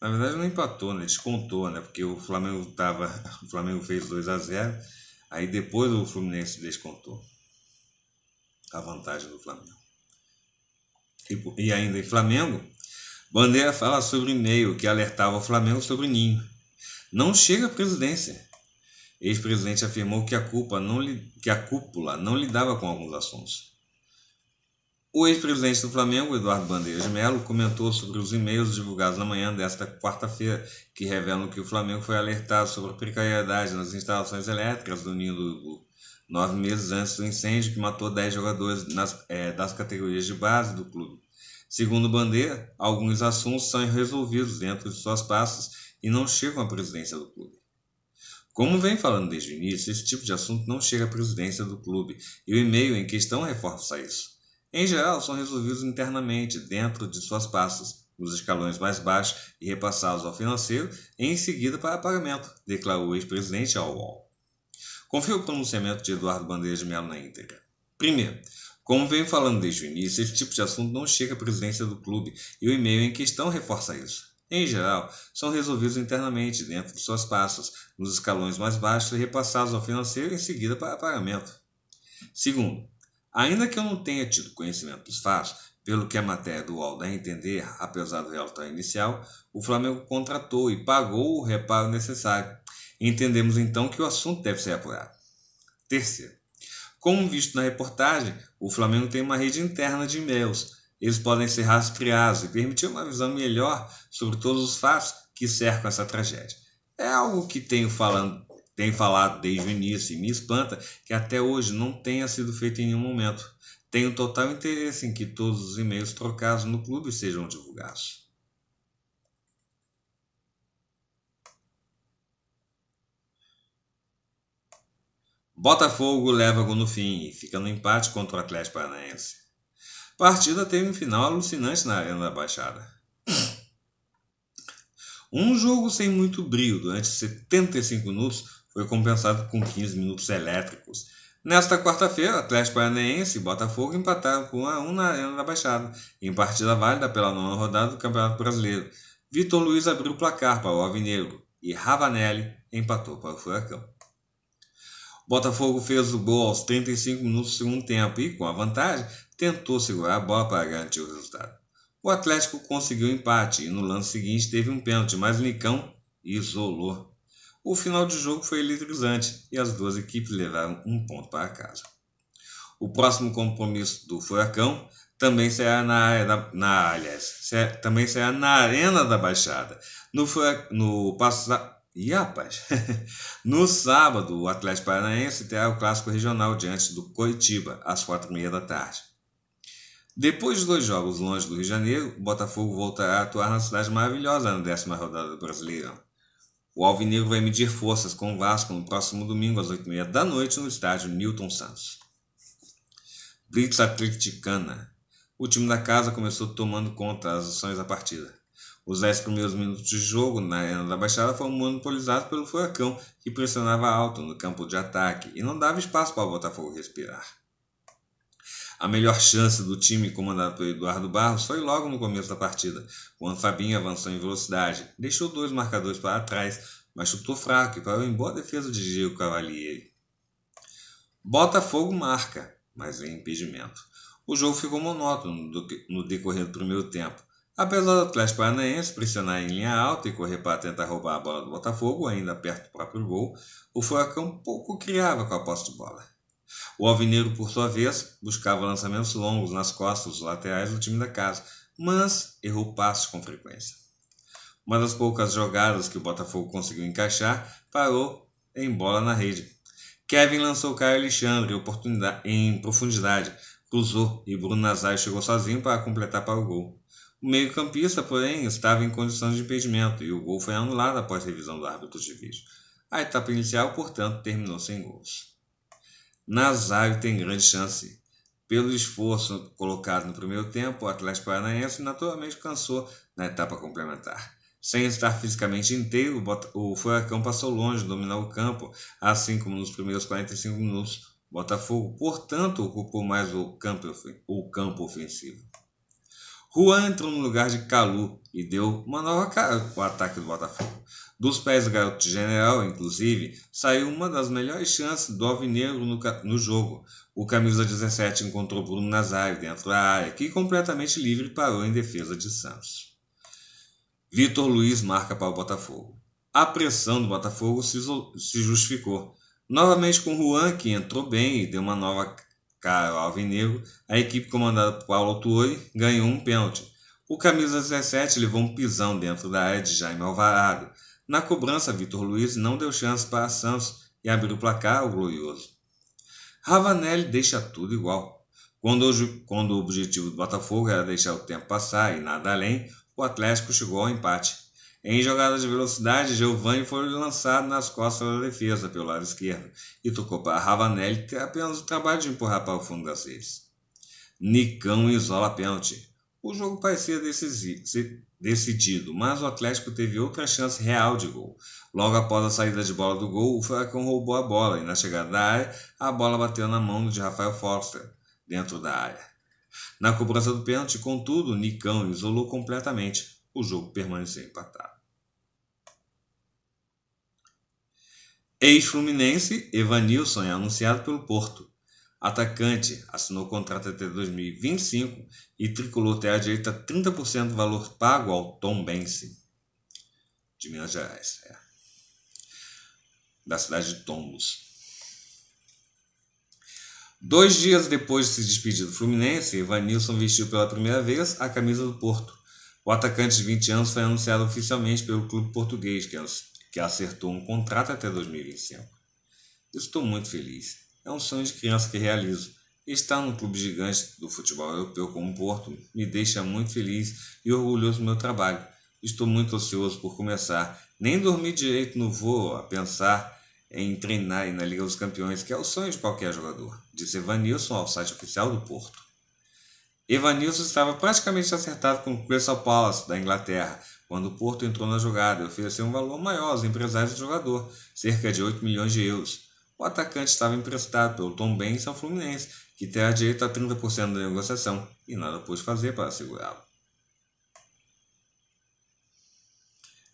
Na verdade não empatou, né? Descontou, né? Porque o Flamengo tava. O Flamengo fez 2 a 0 aí depois o Fluminense descontou. A vantagem do Flamengo. E, tipo, e ainda em Flamengo, Bandeira fala sobre e-mail que alertava o Flamengo sobre o Ninho. Não chega à presidência. Ex-presidente afirmou que a, culpa não li, que a cúpula não lidava com alguns assuntos. O ex-presidente do Flamengo, Eduardo Bandeira de Mello, comentou sobre os e-mails divulgados na manhã desta quarta-feira, que revelam que o Flamengo foi alertado sobre a precariedade nas instalações elétricas do Ninho do Urubu, nove meses antes do incêndio que matou dez jogadores nas, é, das categorias de base do clube. Segundo Bandeira, alguns assuntos são resolvidos dentro de suas pastas e não chegam à presidência do clube. Como vem falando desde o início, esse tipo de assunto não chega à presidência do clube e o e-mail em questão reforça isso. Em geral, são resolvidos internamente, dentro de suas pastas, nos escalões mais baixos e repassados ao financeiro, e em seguida para pagamento, declarou o ex-presidente ao UOL. confio o pronunciamento de Eduardo Bandeira de Melo na íntegra. Primeiro, como venho falando desde o início, esse tipo de assunto não chega à presidência do clube e o e-mail em questão reforça isso. Em geral, são resolvidos internamente, dentro de suas pastas, nos escalões mais baixos e repassados ao financeiro em seguida para pagamento. Segundo, ainda que eu não tenha tido conhecimento dos fatos, pelo que a matéria do UOL dá a entender, apesar do relatório inicial, o Flamengo contratou e pagou o reparo necessário. Entendemos então que o assunto deve ser apurado. Terceiro, como visto na reportagem, o Flamengo tem uma rede interna de e-mails. Eles podem ser rastreados e permitir uma visão melhor sobre todos os fatos que cercam essa tragédia. É algo que tenho, falando, tenho falado desde o início e me espanta que até hoje não tenha sido feito em nenhum momento. Tenho total interesse em que todos os e-mails trocados no clube sejam divulgados. Botafogo leva gol no fim e fica no empate contra o Atlético Paranaense. Partida teve um final alucinante na Arena da Baixada. Um jogo sem muito brilho durante 75 minutos foi compensado com 15 minutos elétricos. Nesta quarta-feira, Atlético Paranaense e Botafogo empataram com 1 a 1 na Arena da Baixada, em partida válida pela nona rodada do Campeonato Brasileiro. Vitor Luiz abriu o placar para o Alvinegro e Ravanelli empatou para o Furacão. Botafogo fez o gol aos 35 minutos do segundo tempo e, com a vantagem, tentou segurar a bola para garantir o resultado. O Atlético conseguiu empate e no lance seguinte teve um pênalti, mas Nicão isolou. O final de jogo foi eletrizante e as duas equipes levaram um ponto para casa. O próximo compromisso do Furacão também será na área na, aliás, será, é, também será na Arena da Baixada. No, no, passa, e rapaz, no sábado, o Atlético Paranaense terá o clássico regional diante do Coitiba às quatro e meia da tarde. Depois de dois jogos longe do Rio de Janeiro, o Botafogo voltará a atuar na cidade maravilhosa na décima rodada do Brasileirão. O Alvinegro vai medir forças com o Vasco no próximo domingo às 8h30 da noite no estádio Newton Santos. Blitz Atleticana. O time da casa começou tomando conta das ações da partida. Os 10 primeiros minutos de jogo na Arena da Baixada foram monopolizados pelo Furacão, que pressionava alto no campo de ataque e não dava espaço para o Botafogo respirar. A melhor chance do time comandado por Eduardo Barros foi logo no começo da partida, quando Fabinho avançou em velocidade, deixou dois marcadores para trás, mas chutou fraco e parou em boa defesa de Diego Cavalieri. Botafogo marca, mas vem impedimento. O jogo ficou monótono no decorrer do primeiro tempo. Apesar do Atlético Paranaense pressionar em linha alta e correr para tentar roubar a bola do Botafogo, ainda perto do próprio gol, o Furacão pouco criava com a posse de bola. O Alvinegro, por sua vez, buscava lançamentos longos nas costas dos laterais do time da casa, mas errou passos com frequência. Uma das poucas jogadas que o Botafogo conseguiu encaixar parou em bola na rede. Kevin lançou Caio Alexandre em profundidade, cruzou e Bruno Nazário chegou sozinho para completar para o gol. O meio-campista, porém, estava em condições de impedimento e o gol foi anulado após revisão do árbitro de vídeo. A etapa inicial, portanto, terminou sem gols. Nazário tem grande chance. Pelo esforço colocado no primeiro tempo, o Atlético Paranaense naturalmente cansou na etapa complementar. Sem estar fisicamente inteiro, o Furacão passou longe de dominar o campo, assim como nos primeiros 45 minutos. Botafogo, portanto, ocupou mais o campo, o campo ofensivo. Juan entrou no lugar de Calu e deu uma nova cara para o ataque do Botafogo. Dos pés do garoto general, inclusive, saiu uma das melhores chances do Alvinegro no, no jogo. O camisa 17 encontrou Bruno Nazário dentro da área, que completamente livre parou em defesa de Santos. Vitor Luiz marca para o Botafogo. A pressão do Botafogo se, se justificou. Novamente com Juan, que entrou bem e deu uma nova Caio Alvinegro, a equipe comandada por Paulo Tuori ganhou um pênalti. O camisa 17 levou um pisão dentro da área de Jaime Alvarado. Na cobrança, Vitor Luiz não deu chance para Santos e abriu o placar ao glorioso. Ravanelli deixa tudo igual. Quando quando o objetivo do Botafogo era deixar o tempo passar e nada além, o Atlético chegou ao empate. Em jogada de velocidade, Giovanni foi lançado nas costas da defesa pelo lado esquerdo e tocou para Ravanelli que apenas o trabalho de empurrar para o fundo das redes. Nicão isola a pênalti. O jogo parecia decidido, mas o Atlético teve outra chance real de gol. Logo após a saída de bola do gol, o Furacão roubou a bola e na chegada da área, a bola bateu na mão de Rafael Foster, dentro da área. Na cobrança do pênalti, contudo, Nicão isolou completamente. O jogo permaneceu empatado. Ex-Fluminense, Evanilson é anunciado pelo Porto. Atacante assinou contrato até 2025 e tricolor terá direito a 30% do valor pago ao Tom Bense, de Minas Gerais, é. da cidade de Tombos. Dois dias depois de se despedir do Fluminense, Evanilson vestiu pela primeira vez a camisa do Porto. O atacante de 20 anos foi anunciado oficialmente pelo clube português, que é que acertou um contrato até 2025. estou muito feliz. É um sonho de criança que realizo. Estar no clube gigante do futebol europeu como Porto me deixa muito feliz e orgulhoso do meu trabalho. Estou muito ansioso por começar. Nem dormi direito no voo a pensar em treinar na Liga dos Campeões, que é o sonho de qualquer jogador, disse Evanilson ao site oficial do Porto. Evanilson estava praticamente acertado com o Crystal Palace da Inglaterra quando o Porto entrou na jogada ofereceu um valor maior aos empresários do jogador, cerca de 8 milhões de euros. O atacante estava emprestado pelo Tom e São Fluminense, que terá direito a 30% da negociação, e nada pôde fazer para segurá-lo.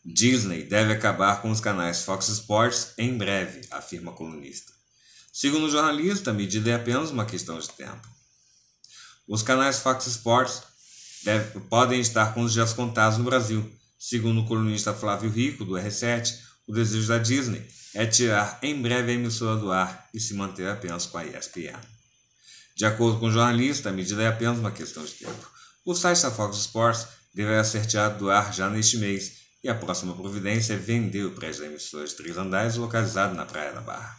Disney deve acabar com os canais Fox Sports em breve, afirma a colunista. Segundo o jornalista, a medida é apenas uma questão de tempo. Os canais Fox Sports deve, podem estar com os dias contados no Brasil, Segundo o colunista Flávio Rico, do R7, o desejo da Disney é tirar em breve a emissora do ar e se manter apenas com a ESPN. De acordo com o jornalista, a medida é apenas uma questão de tempo. O site da Fox Sports deverá ser tirado do ar já neste mês e a próxima providência é vender o prédio da emissora de três andares localizado na Praia da Barra.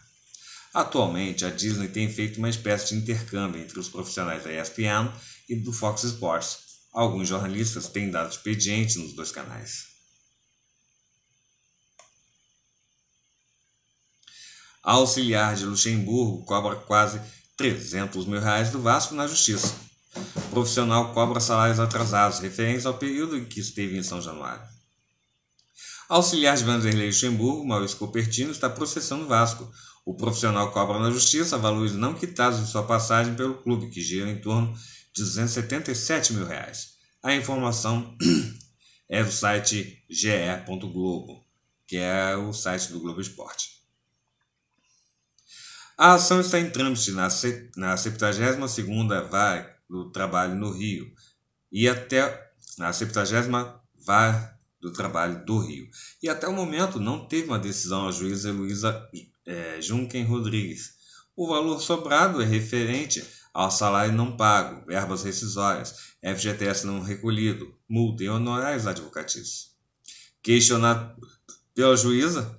Atualmente, a Disney tem feito uma espécie de intercâmbio entre os profissionais da ESPN e do Fox Sports, Alguns jornalistas têm dado expediente nos dois canais. A auxiliar de Luxemburgo cobra quase 300 mil reais do Vasco na justiça. O profissional cobra salários atrasados, referência ao período em que esteve em São Januário. A auxiliar de Vanderlei Luxemburgo, Maurício Copertino, está processando o Vasco. O profissional cobra na justiça valores não quitados de sua passagem pelo clube, que gira em torno de 277 mil reais. A informação é do site ge.globo, que é o site do Globo Esporte. A ação está em trâmite na 72ª VAR do Trabalho no Rio e até na 70ª VAR do Trabalho do Rio. E até o momento não teve uma decisão a juíza Luísa é, eh, Junquem Rodrigues. O valor sobrado é referente ao salário não pago, verbas rescisórias, FGTS não recolhido, multa e honorários advocatícios. Questionado pela juíza,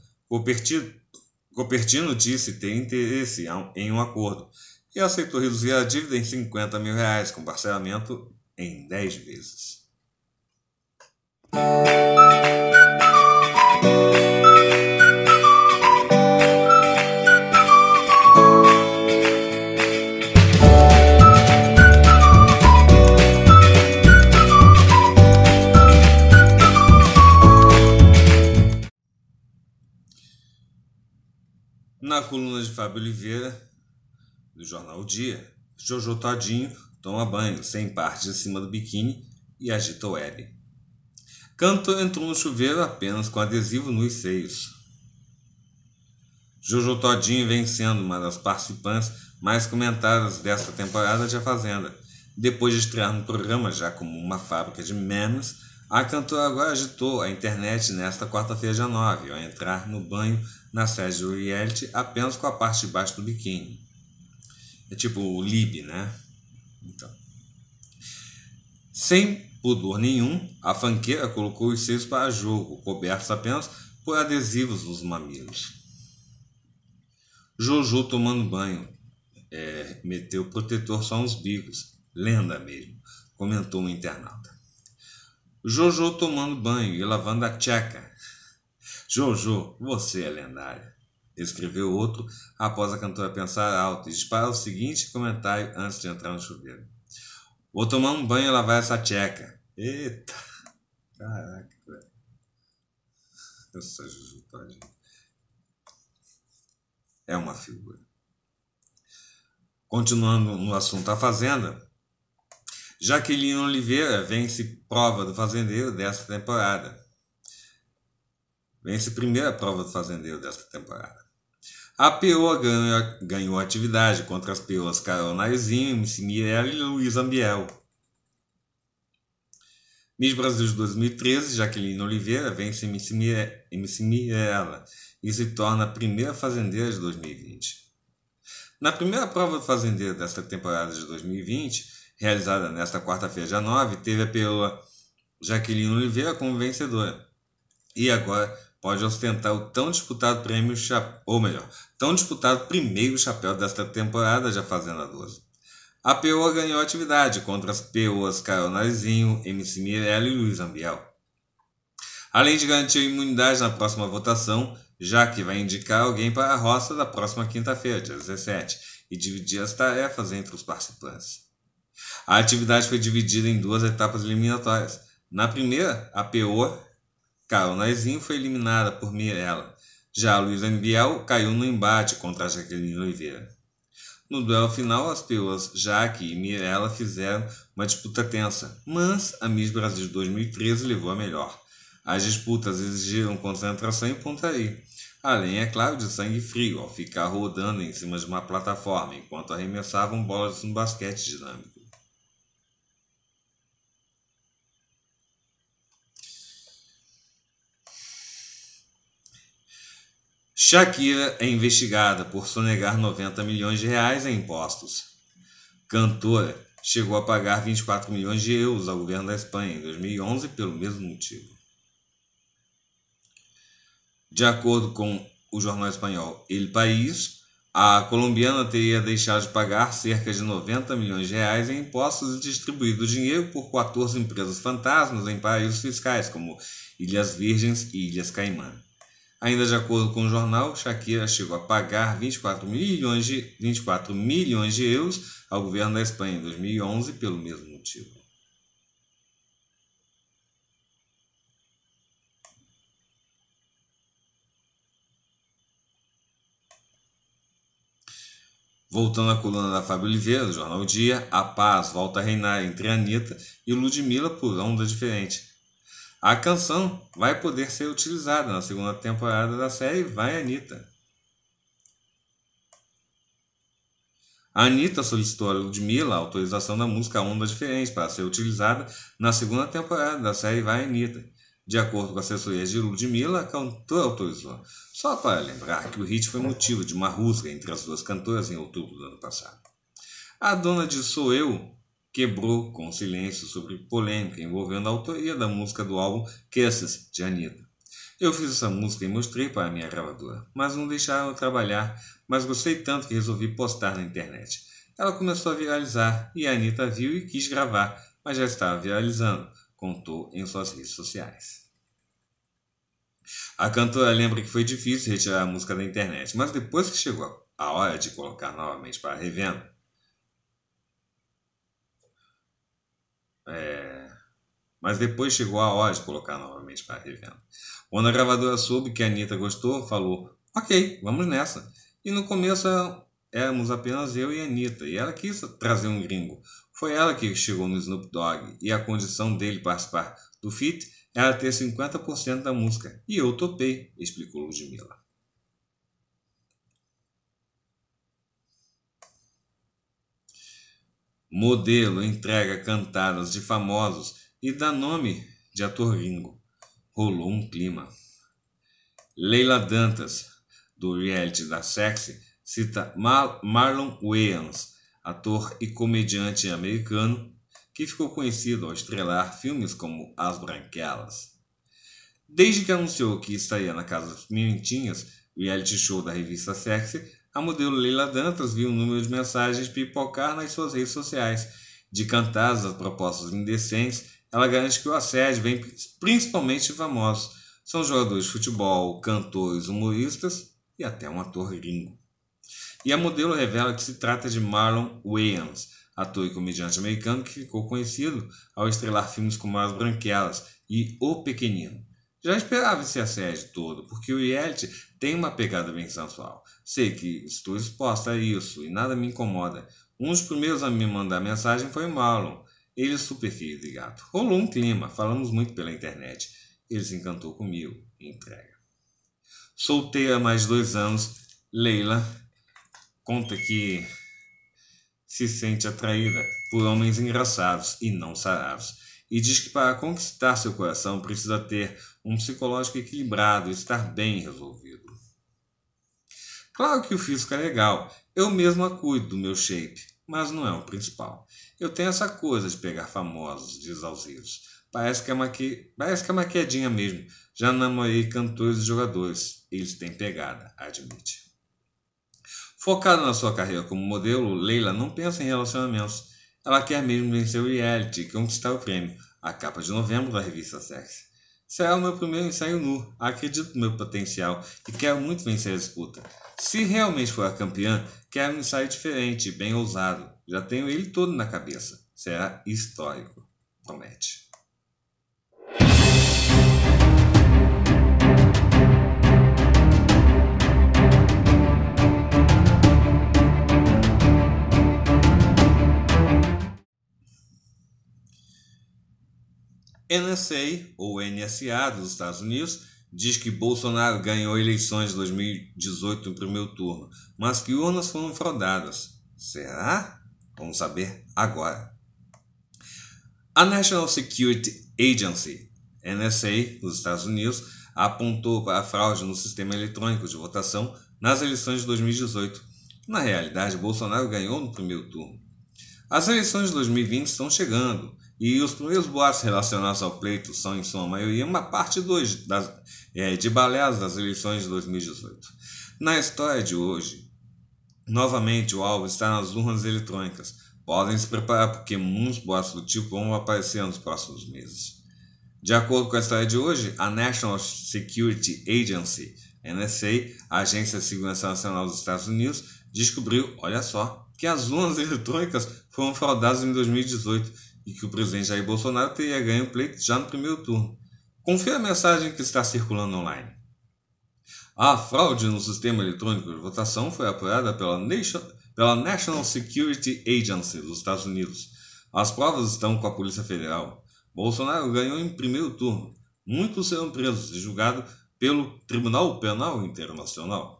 Copertino disse ter interesse em um acordo e aceitou reduzir a dívida em 50 mil reais, com parcelamento em 10 vezes. coluna de Fábio Oliveira, do jornal O Dia, Jojo Todinho toma banho, sem parte de cima do biquíni e agita o L. Canto entrou no chuveiro apenas com adesivo nos seios. Jojo Todinho vem sendo uma das participantes mais comentadas desta temporada de A Fazenda. Depois de estrear no programa já como uma fábrica de memes, a cantora agora agitou a internet nesta quarta-feira, dia 9, ao entrar no banho na sede do reality apenas com a parte de baixo do biquíni. É tipo o lib, né? Então. Sem pudor nenhum, a fanqueira colocou os seios para jogo, cobertos apenas por adesivos nos mamilos. Jojo tomando banho, é, meteu protetor só nos bicos, lenda mesmo, comentou um internauta. Jojo tomando banho e lavando a tcheca, Jojo, você é lendário. Escreveu outro após a cantora pensar alto e dispara o seguinte comentário antes de entrar no chuveiro. Vou tomar um banho e lavar essa tcheca. Eita! Caraca, velho. Essa Juju, tá, É uma figura. Continuando no assunto da fazenda, Jaqueline Oliveira vence prova do fazendeiro desta temporada vence primeira prova do fazendeiro desta temporada. A peoa ganhou, ganhou atividade contra as POs Carol Narizinho, MC Mirella e Luiz Ambiel. Miss Brasil de 2013, Jaqueline Oliveira vence MC, Mire, MC Mirella e se torna a primeira fazendeira de 2020. Na primeira prova do fazendeiro desta temporada de 2020, realizada nesta quarta-feira, dia 9, teve a peoa Jaqueline Oliveira como vencedora. E agora pode ostentar o tão disputado prêmio, ou melhor, tão disputado primeiro chapéu desta temporada de A Fazenda 12. A POA ganhou atividade contra as POAs Carol Narizinho, MC Mirella e Luiz Ambiel. Além de garantir imunidade na próxima votação, já que vai indicar alguém para a roça da próxima quinta-feira, dia 17, e dividir as tarefas entre os participantes. A atividade foi dividida em duas etapas eliminatórias. Na primeira, a POA Carol Naizin foi eliminada por Mirella. Já Luiz Luizane Biel caiu no embate contra Jaqueline Oliveira. No duelo final, as peões Jaque e Mirella fizeram uma disputa tensa, mas a Miss Brasil 2013 levou a melhor. As disputas exigiram concentração e pontaria, além, é claro, de sangue frio ao ficar rodando em cima de uma plataforma enquanto arremessavam bolas no basquete dinâmico. Shakira é investigada por sonegar 90 milhões de reais em impostos. Cantora chegou a pagar 24 milhões de euros ao governo da Espanha em 2011 pelo mesmo motivo. De acordo com o jornal espanhol El País, a colombiana teria deixado de pagar cerca de 90 milhões de reais em impostos e distribuído o dinheiro por 14 empresas fantasmas em paraísos fiscais como Ilhas Virgens e Ilhas Caimã. Ainda de acordo com o jornal, Shakira chegou a pagar 24 milhões de, 24 milhões de euros ao governo da Espanha em 2011 pelo mesmo motivo. Voltando à coluna da Fábio Oliveira, do jornal Dia, a paz volta a reinar entre Anitta e Ludmilla por onda diferente. A canção vai poder ser utilizada na segunda temporada da série Vai Anitta. A Anitta solicitou a Ludmilla a autorização da música Onda Diferente para ser utilizada na segunda temporada da série Vai Anitta. De acordo com assessorias de Ludmilla, a cantora autorizou. Só para lembrar que o hit foi motivo de uma rusga entre as duas cantoras em outubro do ano passado. A dona de Sou Eu quebrou com silêncio sobre polêmica envolvendo a autoria da música do álbum Kisses, de Anitta. Eu fiz essa música e mostrei para a minha gravadora, mas não deixaram eu trabalhar, mas gostei tanto que resolvi postar na internet. Ela começou a viralizar e a Anitta viu e quis gravar, mas já estava viralizando, contou em suas redes sociais. A cantora lembra que foi difícil retirar a música da internet, mas depois que chegou a hora de colocar novamente para a revenda, É... Mas depois chegou a hora de colocar novamente para a revenda. Quando a gravadora soube que a Anitta gostou, falou: Ok, vamos nessa. E no começo éramos apenas eu e a Anitta, e ela quis trazer um gringo. Foi ela que chegou no Snoop Dogg, e a condição dele participar do feat era ter 50% da música. E eu topei, explicou Ludmilla. Modelo entrega cantadas de famosos e dá nome de ator gringo. Rolou um clima. Leila Dantas, do reality da Sexy, cita Mar Marlon Wayans, ator e comediante americano que ficou conhecido ao estrelar filmes como As Branquelas. Desde que anunciou que estaria na Casa das Pimentinhas, reality show da revista Sexy, a modelo Leila Dantas viu o número de mensagens pipocar nas suas redes sociais. De cantadas a propostas indecentes, ela garante que o assédio vem principalmente de famosos. São jogadores de futebol, cantores, humoristas e até um ator gringo. E a modelo revela que se trata de Marlon Wayans, ator e comediante americano que ficou conhecido ao estrelar filmes como As Branquelas e O Pequenino. Já esperava esse assédio todo, porque o reality tem uma pegada bem sensual. Sei que estou exposta a isso e nada me incomoda. Um dos primeiros a me mandar mensagem foi o Marlon. Ele é super querido e gato. Rolou um clima, falamos muito pela internet. Ele se encantou comigo. Entrega. Solteira há mais dois anos, Leila conta que se sente atraída por homens engraçados e não sarados e diz que para conquistar seu coração precisa ter um psicológico equilibrado e estar bem resolvido. Claro que o físico é legal, eu mesma cuido do meu shape, mas não é o principal. Eu tenho essa coisa de pegar famosos, diz aos rios. Parece que, é maqui... Parece que é maquiadinha mesmo. Já namorei cantores e jogadores. Eles têm pegada, admite. Focado na sua carreira como modelo, Leila não pensa em relacionamentos. Ela quer mesmo vencer o reality e conquistar é o prêmio, a capa de novembro da revista Sex. Será é o meu primeiro ensaio nu. Acredito no meu potencial e quero muito vencer a disputa. Se realmente for a campeã, quero um ensaio diferente, bem ousado. Já tenho ele todo na cabeça. Será histórico. Promete. NSA, ou NSA dos Estados Unidos, diz que Bolsonaro ganhou eleições de 2018 no primeiro turno, mas que urnas foram fraudadas. Será? Vamos saber agora. A National Security Agency, NSA, dos Estados Unidos, apontou para a fraude no sistema eletrônico de votação nas eleições de 2018. Na realidade, Bolsonaro ganhou no primeiro turno. As eleições de 2020 estão chegando e os primeiros boatos relacionados ao pleito são, em sua maioria, uma parte 2 é, de baleadas das eleições de 2018. Na história de hoje, novamente o alvo está nas urnas eletrônicas. Podem se preparar porque muitos boatos do tipo vão aparecer nos próximos meses. De acordo com a história de hoje, a National Security Agency, NSA, a Agência de Segurança Nacional dos Estados Unidos, descobriu, olha só, que as urnas eletrônicas foram fraudadas em 2018 e que o presidente Jair Bolsonaro teria ganho o pleito já no primeiro turno. Confia a mensagem que está circulando online. A fraude no sistema eletrônico de votação foi apurada pela, Nation, pela National Security Agency dos Estados Unidos. As provas estão com a Polícia Federal. Bolsonaro ganhou em primeiro turno. Muitos serão presos e julgados pelo Tribunal Penal Internacional.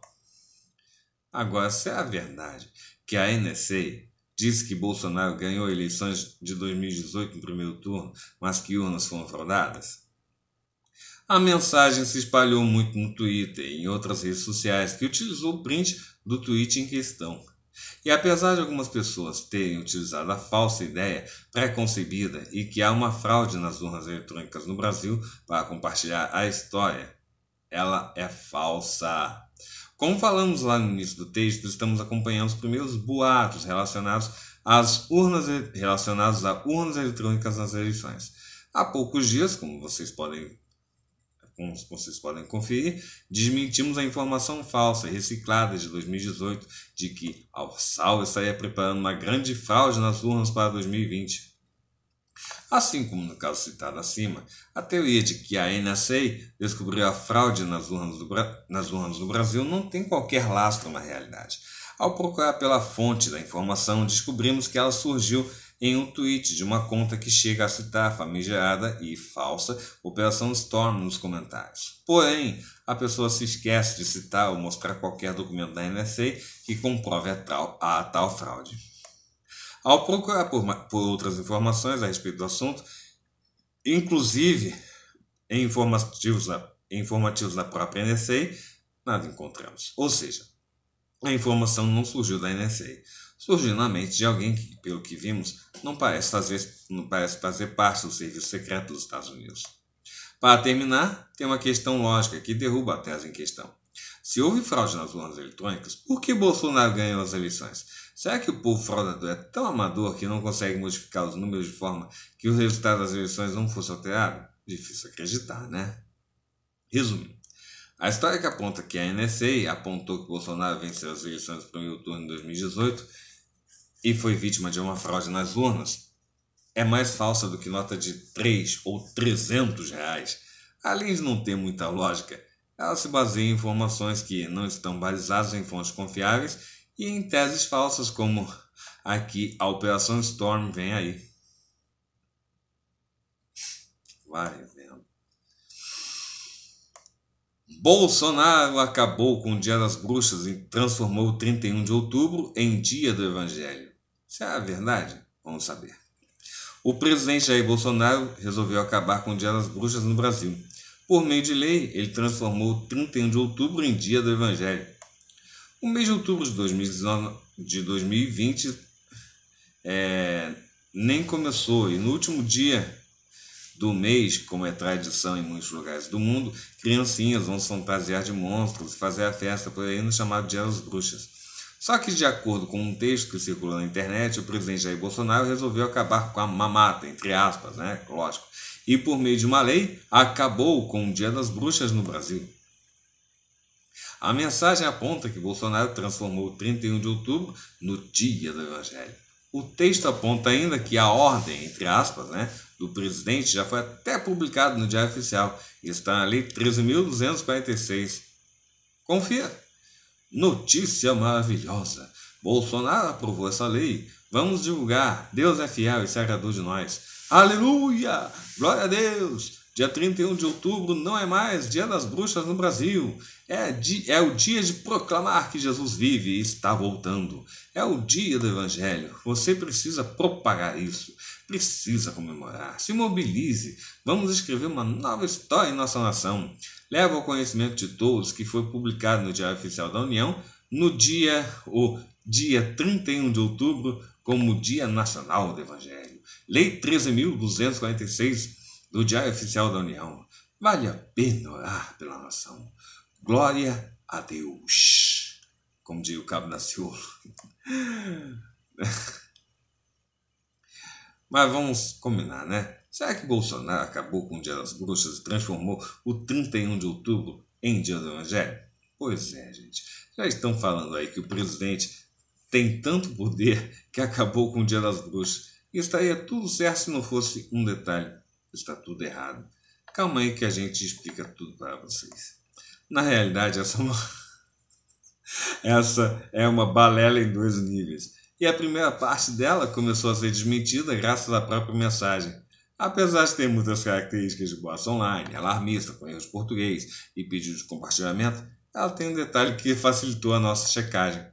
Agora, se é a verdade que a NSA disse que Bolsonaro ganhou eleições de 2018 no primeiro turno, mas que urnas foram fraudadas? A mensagem se espalhou muito no Twitter e em outras redes sociais, que utilizou o print do tweet em questão. E apesar de algumas pessoas terem utilizado a falsa ideia pré-concebida e que há uma fraude nas urnas eletrônicas no Brasil para compartilhar a história, ela é falsa. Como falamos lá no início do texto, estamos acompanhando os primeiros boatos relacionados às urnas relacionados a urnas eletrônicas nas eleições. Há poucos dias, como vocês podem como vocês podem conferir, desmentimos a informação falsa e reciclada de 2018 de que a Ursal estaria preparando uma grande fraude nas urnas para 2020. Assim como no caso citado acima, a teoria de que a NSA descobriu a fraude nas urnas do, nas urnas do Brasil não tem qualquer lastro na realidade. Ao procurar pela fonte da informação, descobrimos que ela surgiu em um tweet de uma conta que chega a citar a famigerada e falsa Operação Storm nos comentários. Porém, a pessoa se esquece de citar ou mostrar qualquer documento da NSA que comprove a tal, a tal fraude. Ao procurar por, por outras informações a respeito do assunto, inclusive em informativos na, informativos na própria NSA, nada encontramos. Ou seja, a informação não surgiu da NSA. Surgiu na mente de alguém que, pelo que vimos, não parece fazer, não parece fazer parte do serviço secreto dos Estados Unidos. Para terminar, tem uma questão lógica que derruba a tese em questão. Se houve fraude nas urnas eletrônicas, por que Bolsonaro ganhou as eleições? Será que o povo fraudador é tão amador que não consegue modificar os números de forma que o resultado das eleições não fosse alterado? Difícil acreditar, né? Resumindo, a história que aponta que a NSA apontou que Bolsonaro venceu as eleições do primeiro turno em 2018 e foi vítima de uma fraude nas urnas é mais falsa do que nota de 3 ou 300 reais. Além de não ter muita lógica, ela se baseia em informações que não estão balizadas em fontes confiáveis e em teses falsas, como aqui a Operação Storm vem aí. Vai vendo. Bolsonaro acabou com o Dia das Bruxas e transformou o 31 de outubro em Dia do Evangelho. Será é verdade? Vamos saber. O presidente Jair Bolsonaro resolveu acabar com o Dia das Bruxas no Brasil. Por meio de lei, ele transformou o 31 de outubro em Dia do Evangelho o mês de outubro de, 2020 é, nem começou e no último dia do mês, como é tradição em muitos lugares do mundo, criancinhas vão se fantasiar de monstros e fazer a festa por aí no chamado Dia das Bruxas. Só que, de acordo com um texto que circula na internet, o presidente Jair Bolsonaro resolveu acabar com a mamata, entre aspas, né? Lógico. E por meio de uma lei, acabou com o Dia das Bruxas no Brasil. A mensagem aponta que Bolsonaro transformou o 31 de outubro no dia do Evangelho. O texto aponta ainda que a ordem, entre aspas, né, do presidente já foi até publicado no Diário Oficial e está na Lei 13.246. Confia! Notícia maravilhosa! Bolsonaro aprovou essa lei. Vamos divulgar. Deus é fiel e salvador de nós. Aleluia! Glória a Deus! Dia 31 de outubro não é mais Dia das Bruxas no Brasil. É, di, é o dia de proclamar que Jesus vive e está voltando. É o dia do Evangelho. Você precisa propagar isso. Precisa comemorar. Se mobilize. Vamos escrever uma nova história em nossa nação. Leva ao conhecimento de todos que foi publicado no Diário Oficial da União no dia, o dia 31 de outubro, como Dia Nacional do Evangelho. Lei 13.246 do Diário Oficial da União. Vale a pena orar pela nação. Glória a Deus. Como diz o Cabo Nasciolo. Mas vamos combinar, né? Será que Bolsonaro acabou com o Dia das Bruxas e transformou o 31 de outubro em Dia do Evangelho? Pois é, gente. Já estão falando aí que o presidente tem tanto poder que acabou com o Dia das Bruxas. e estaria é tudo certo se não fosse um detalhe está tudo errado. Calma aí que a gente explica tudo para vocês. Na realidade, essa é, uma... essa é uma balela em dois níveis. E a primeira parte dela começou a ser desmentida graças à própria mensagem. Apesar de ter muitas características de boas online, alarmista, com erros português e pedido de compartilhamento, ela tem um detalhe que facilitou a nossa checagem.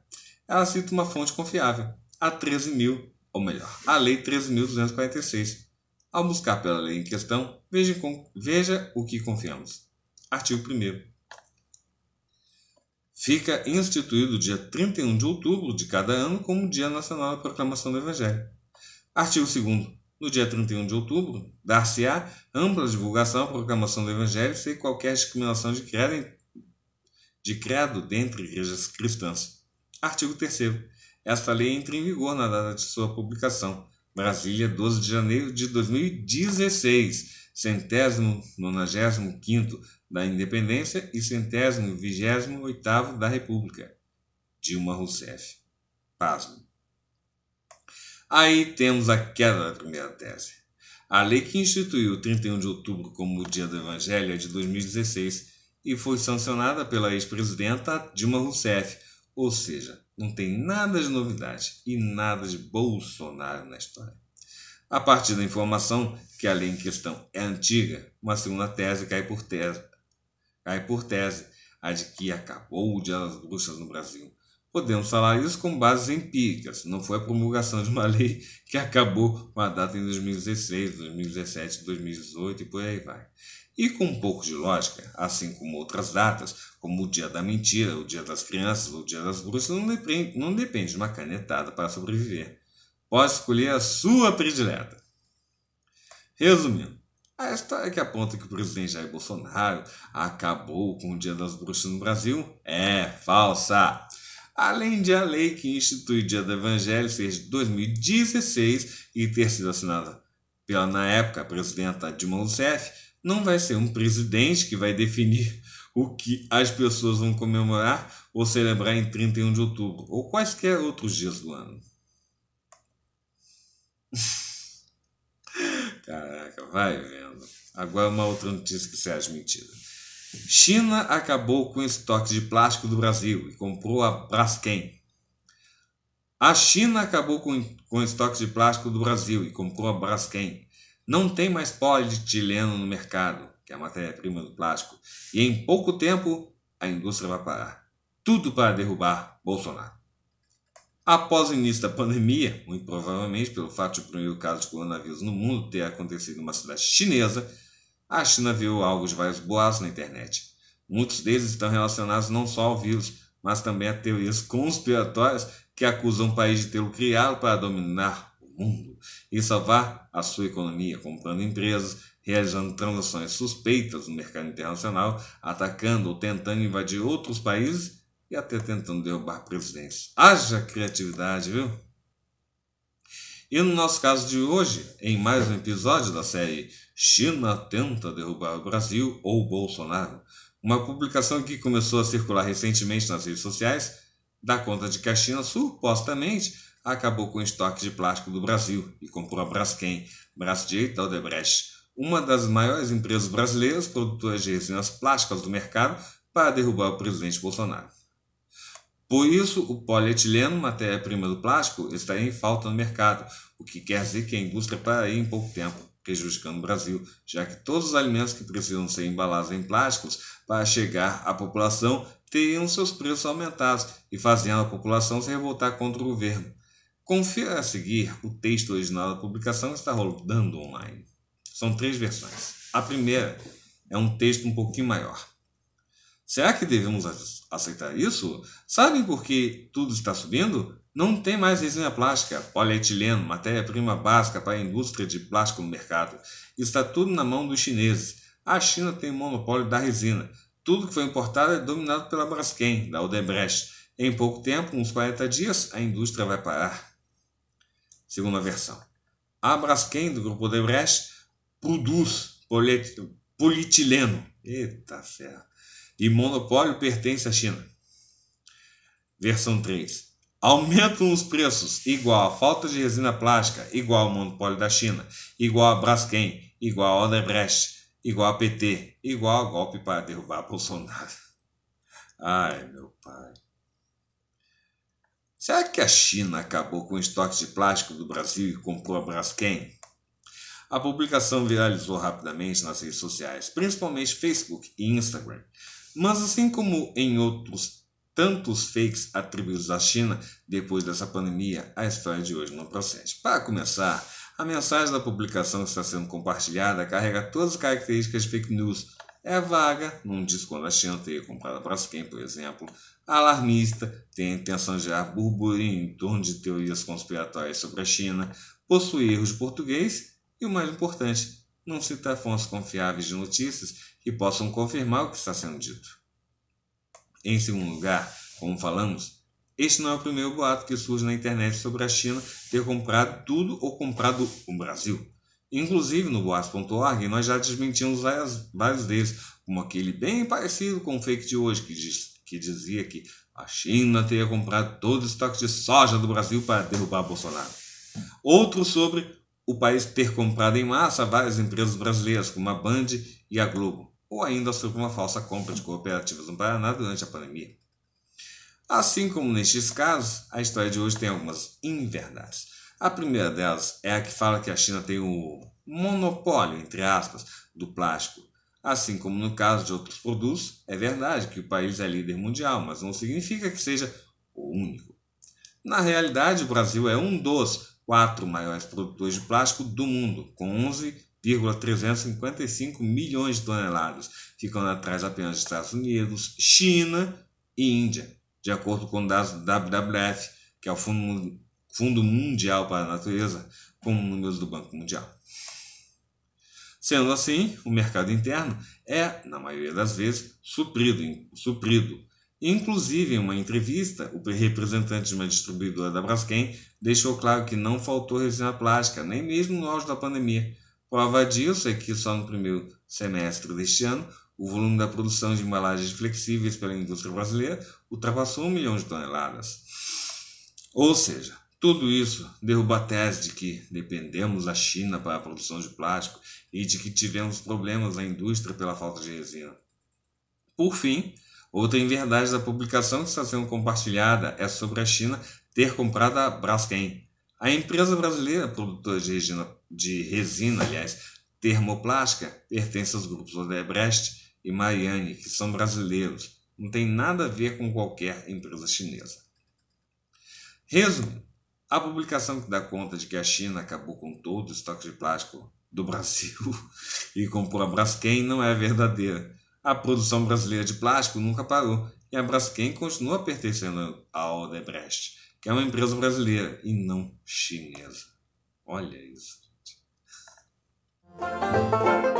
Ela cita uma fonte confiável, a 13.000, ou melhor, a Lei 13.246, ao buscar pela lei em questão, veja, veja o que confiamos. Artigo 1. Fica instituído o dia 31 de outubro de cada ano como Dia Nacional da Proclamação do Evangelho. Artigo 2. No dia 31 de outubro, dar-se-á ampla divulgação à proclamação do Evangelho sem qualquer discriminação de credo, de credo dentre igrejas cristãs. Artigo 3. Esta lei entra em vigor na data de sua publicação, Brasília, 12 de janeiro de 2016, centésimo nonagésimo quinto da Independência e centésimo vigésimo oitavo da República. Dilma Rousseff. Pasmo. Aí temos a queda da primeira tese. A lei que instituiu 31 de outubro como o Dia do Evangelho é de 2016 e foi sancionada pela ex-presidenta Dilma Rousseff, ou seja, não tem nada de novidade e nada de Bolsonaro na história. A partir da informação que a lei em questão é antiga, uma segunda tese cai por tese, cai por tese a de que acabou o Dia das Bruxas no Brasil. Podemos falar isso com bases empíricas, não foi a promulgação de uma lei que acabou com a data em 2016, 2017, 2018 e por aí vai. E com um pouco de lógica, assim como outras datas, como o dia da mentira, o dia das crianças ou o dia das bruxas, não depende, não depende de uma canetada para sobreviver. Pode escolher a sua predileta. Resumindo, a história é que aponta que o presidente Jair Bolsonaro acabou com o Dia das Bruxas no Brasil é falsa. Além de a lei que institui o Dia do Evangelho ser de 2016 e ter sido assinada pela, na época, a presidenta Dilma Rousseff, não vai ser um presidente que vai definir o que as pessoas vão comemorar ou celebrar em 31 de outubro ou quaisquer outros dias do ano. Caraca, vai vendo. Agora uma outra notícia que acha mentira. China acabou com o estoque de plástico do Brasil e comprou a Braskem. A China acabou com, com o estoque de plástico do Brasil e comprou a Braskem, não tem mais polietileno no mercado, que é a matéria-prima do plástico, e em pouco tempo a indústria vai parar. Tudo para derrubar Bolsonaro. Após o início da pandemia, muito provavelmente pelo fato de o primeiro caso de coronavírus no mundo ter acontecido em uma cidade chinesa, a China viu alguns de vários boatos na internet. Muitos deles estão relacionados não só ao vírus, mas também a teorias conspiratórias que acusam o país de tê-lo criado para dominar o mundo e salvar a sua economia, comprando empresas, realizando transações suspeitas no mercado internacional, atacando ou tentando invadir outros países e até tentando derrubar presidentes. Haja criatividade, viu? E no nosso caso de hoje, em mais um episódio da série China tenta derrubar o Brasil ou Bolsonaro, uma publicação que começou a circular recentemente nas redes sociais dá conta de que a China supostamente acabou com o estoque de plástico do Brasil e comprou a Braskem, Brasdiet da Odebrecht, uma das maiores empresas brasileiras produtoras de resinas plásticas do mercado, para derrubar o presidente Bolsonaro. Por isso, o polietileno, matéria-prima do plástico, está em falta no mercado, o que quer dizer que a indústria para ir em pouco tempo, prejudicando o Brasil, já que todos os alimentos que precisam ser embalados em plásticos para chegar à população teriam seus preços aumentados e fazendo a população se revoltar contra o governo. Confira a seguir o texto original da publicação que está rodando online. São três versões. A primeira é um texto um pouquinho maior. Será que devemos aceitar isso? Sabem por que tudo está subindo? Não tem mais resina plástica, polietileno, matéria-prima básica para a indústria de plástico no mercado. Está tudo na mão dos chineses. A China tem o monopólio da resina. Tudo que foi importado é dominado pela Braskem, da Odebrecht. Em pouco tempo, uns 40 dias, a indústria vai parar segunda versão. A Braskem, do grupo Odebrecht, produz polietileno. Eita ferra. E monopólio pertence à China. Versão 3. Aumentam os preços, igual a falta de resina plástica, igual ao monopólio da China, igual a Braskem, igual a Odebrecht, igual a PT, igual a golpe para derrubar Bolsonaro. Ai, meu pai. Será que a China acabou com o estoque de plástico do Brasil e comprou a Braskem? A publicação viralizou rapidamente nas redes sociais, principalmente Facebook e Instagram. Mas assim como em outros tantos fakes atribuídos à China depois dessa pandemia, a história de hoje não procede. Para começar, a mensagem da publicação que está sendo compartilhada carrega todas as características de fake news. É vaga, não diz quando a China teria comprado a Braskem, por exemplo, alarmista, tem a intenção de gerar burburinho em torno de teorias conspiratórias sobre a China, possui erros de português e, o mais importante, não cita fontes confiáveis de notícias que possam confirmar o que está sendo dito. Em segundo lugar, como falamos, este não é o primeiro boato que surge na internet sobre a China ter comprado tudo ou comprado o Brasil. Inclusive no boatos.org nós já desmentimos vários deles, como aquele bem parecido com o fake de hoje que diz que dizia que a China teria comprado todos os estoques de soja do Brasil para derrubar Bolsonaro. Outro sobre o país ter comprado em massa várias empresas brasileiras, como a Band e a Globo, ou ainda sobre uma falsa compra de cooperativas no Paraná durante a pandemia. Assim como nestes casos, a história de hoje tem algumas inverdades. A primeira delas é a que fala que a China tem o monopólio, entre aspas, do plástico Assim como no caso de outros produtos, é verdade que o país é líder mundial, mas não significa que seja o único. Na realidade, o Brasil é um dos quatro maiores produtores de plástico do mundo, com 11,355 milhões de toneladas, ficando atrás apenas dos Estados Unidos, China e Índia, de acordo com dados do WWF, que é o Fundo Mundial para a Natureza, com números do Banco Mundial. Sendo assim, o mercado interno é, na maioria das vezes, suprido. suprido. Inclusive, em uma entrevista, o representante de uma distribuidora da Braskem deixou claro que não faltou resina plástica, nem mesmo no auge da pandemia. Prova disso é que só no primeiro semestre deste ano, o volume da produção de embalagens flexíveis pela indústria brasileira ultrapassou um milhão de toneladas. Ou seja, tudo isso derruba a tese de que dependemos da China para a produção de plástico e de que tivemos problemas na indústria pela falta de resina. Por fim, outra inverdade da publicação que está sendo compartilhada é sobre a China ter comprado a Braskem. A empresa brasileira produtora de resina, de resina aliás, termoplástica, pertence aos grupos Odebrecht e Mariani, que são brasileiros. Não tem nada a ver com qualquer empresa chinesa. Resumo: a publicação que dá conta de que a China acabou com todo o estoque de plástico do Brasil e comprou a Braskem não é verdadeira. A produção brasileira de plástico nunca parou e a Braskem continua pertencendo à Odebrecht, que é uma empresa brasileira e não chinesa. Olha isso. Gente.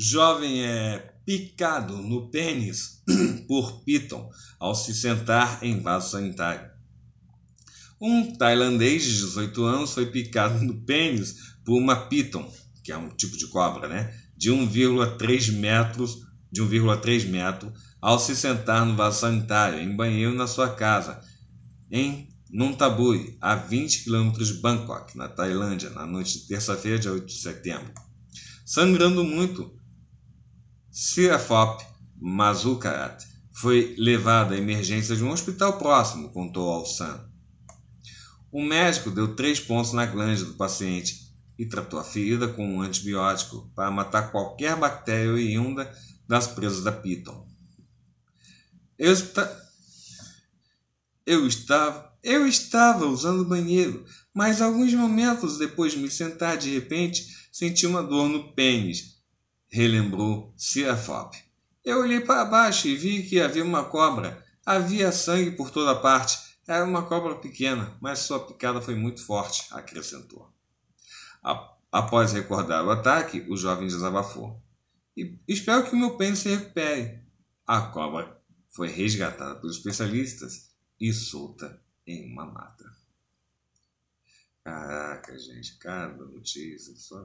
Jovem é picado no pênis por Piton ao se sentar em vaso sanitário. Um tailandês de 18 anos foi picado no pênis por uma Piton, que é um tipo de cobra, né? De 1,3 metros, de 1,3 metro, ao se sentar no vaso sanitário, em banheiro na sua casa, em Nuntabui, a 20 quilômetros de Bangkok, na Tailândia, na noite de terça-feira, dia 8 de setembro. Sangrando muito, se a Mazucarat foi levada à emergência de um hospital próximo, contou ao Sam. O médico deu três pontos na glândula do paciente e tratou a ferida com um antibiótico para matar qualquer bactéria oriunda das presas da Piton. Eu, esta... eu, estava... eu estava usando o banheiro, mas alguns momentos depois de me sentar, de repente senti uma dor no pênis relembrou Cirafope. Eu olhei para baixo e vi que havia uma cobra. Havia sangue por toda parte. Era uma cobra pequena, mas sua picada foi muito forte, acrescentou. Após recordar o ataque, o jovem desabafou. espero que o meu pênis se recupere. A cobra foi resgatada pelos especialistas e solta em uma mata. Caraca, gente, cada notícia só.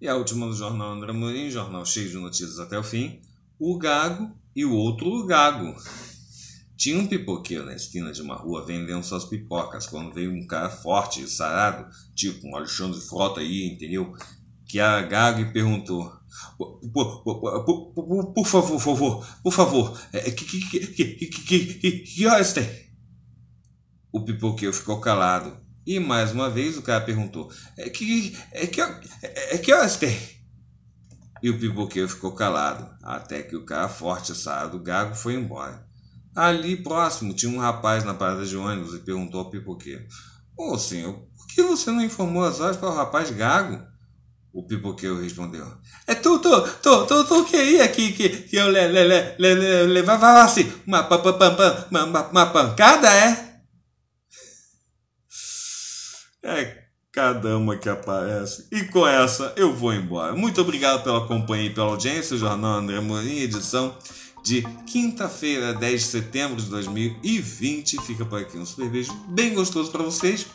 E a última do jornal André Mourinho, jornal cheio de notícias até o fim. O gago e o outro gago. Tinha um pipoqueiro na esquina de uma rua vendendo suas pipocas quando veio um cara forte e sarado, tipo um Alexandre Frota aí, entendeu? Que era gago e perguntou: por, favor, por favor, por favor, é, que, que, que, que, que horas tem? O pipoqueiro ficou calado e mais uma vez o cara perguntou: É que. É que, é, é que horas tem? E o pipoqueiro ficou calado, até que o cara forte assado, gago, foi embora. Ali próximo tinha um rapaz na parada de ônibus e perguntou ao pipoqueiro: Ô oh, senhor, por que você não informou as horas para o rapaz gago? O pipoqueiro respondeu: É tu, tu, tu, tu, tu queria que, que, que eu le, le, le, le, le, levasse assim, uma, uma, uma, uma pancada, é? É cada uma que aparece. E com essa eu vou embora. Muito obrigado pela companhia e pela audiência. O Jornal André Morim, edição de quinta-feira, 10 de setembro de 2020. Fica por aqui um super beijo bem gostoso para vocês.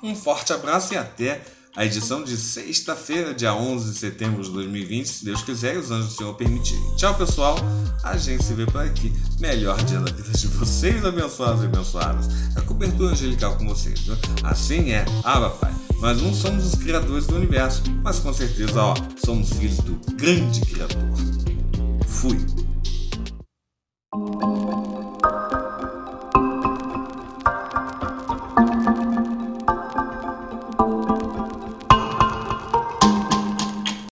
Um forte abraço e até a edição de sexta-feira, dia 11 de setembro de 2020, se Deus quiser e os anjos do Senhor permitirem. Tchau, pessoal. A gente se vê por aqui. Melhor dia da vida de vocês, abençoados e abençoadas. A cobertura angelical com vocês. Viu? Assim é. Ah, papai. Nós não somos os criadores do universo, mas com certeza, ó, somos filhos do grande criador. Fui.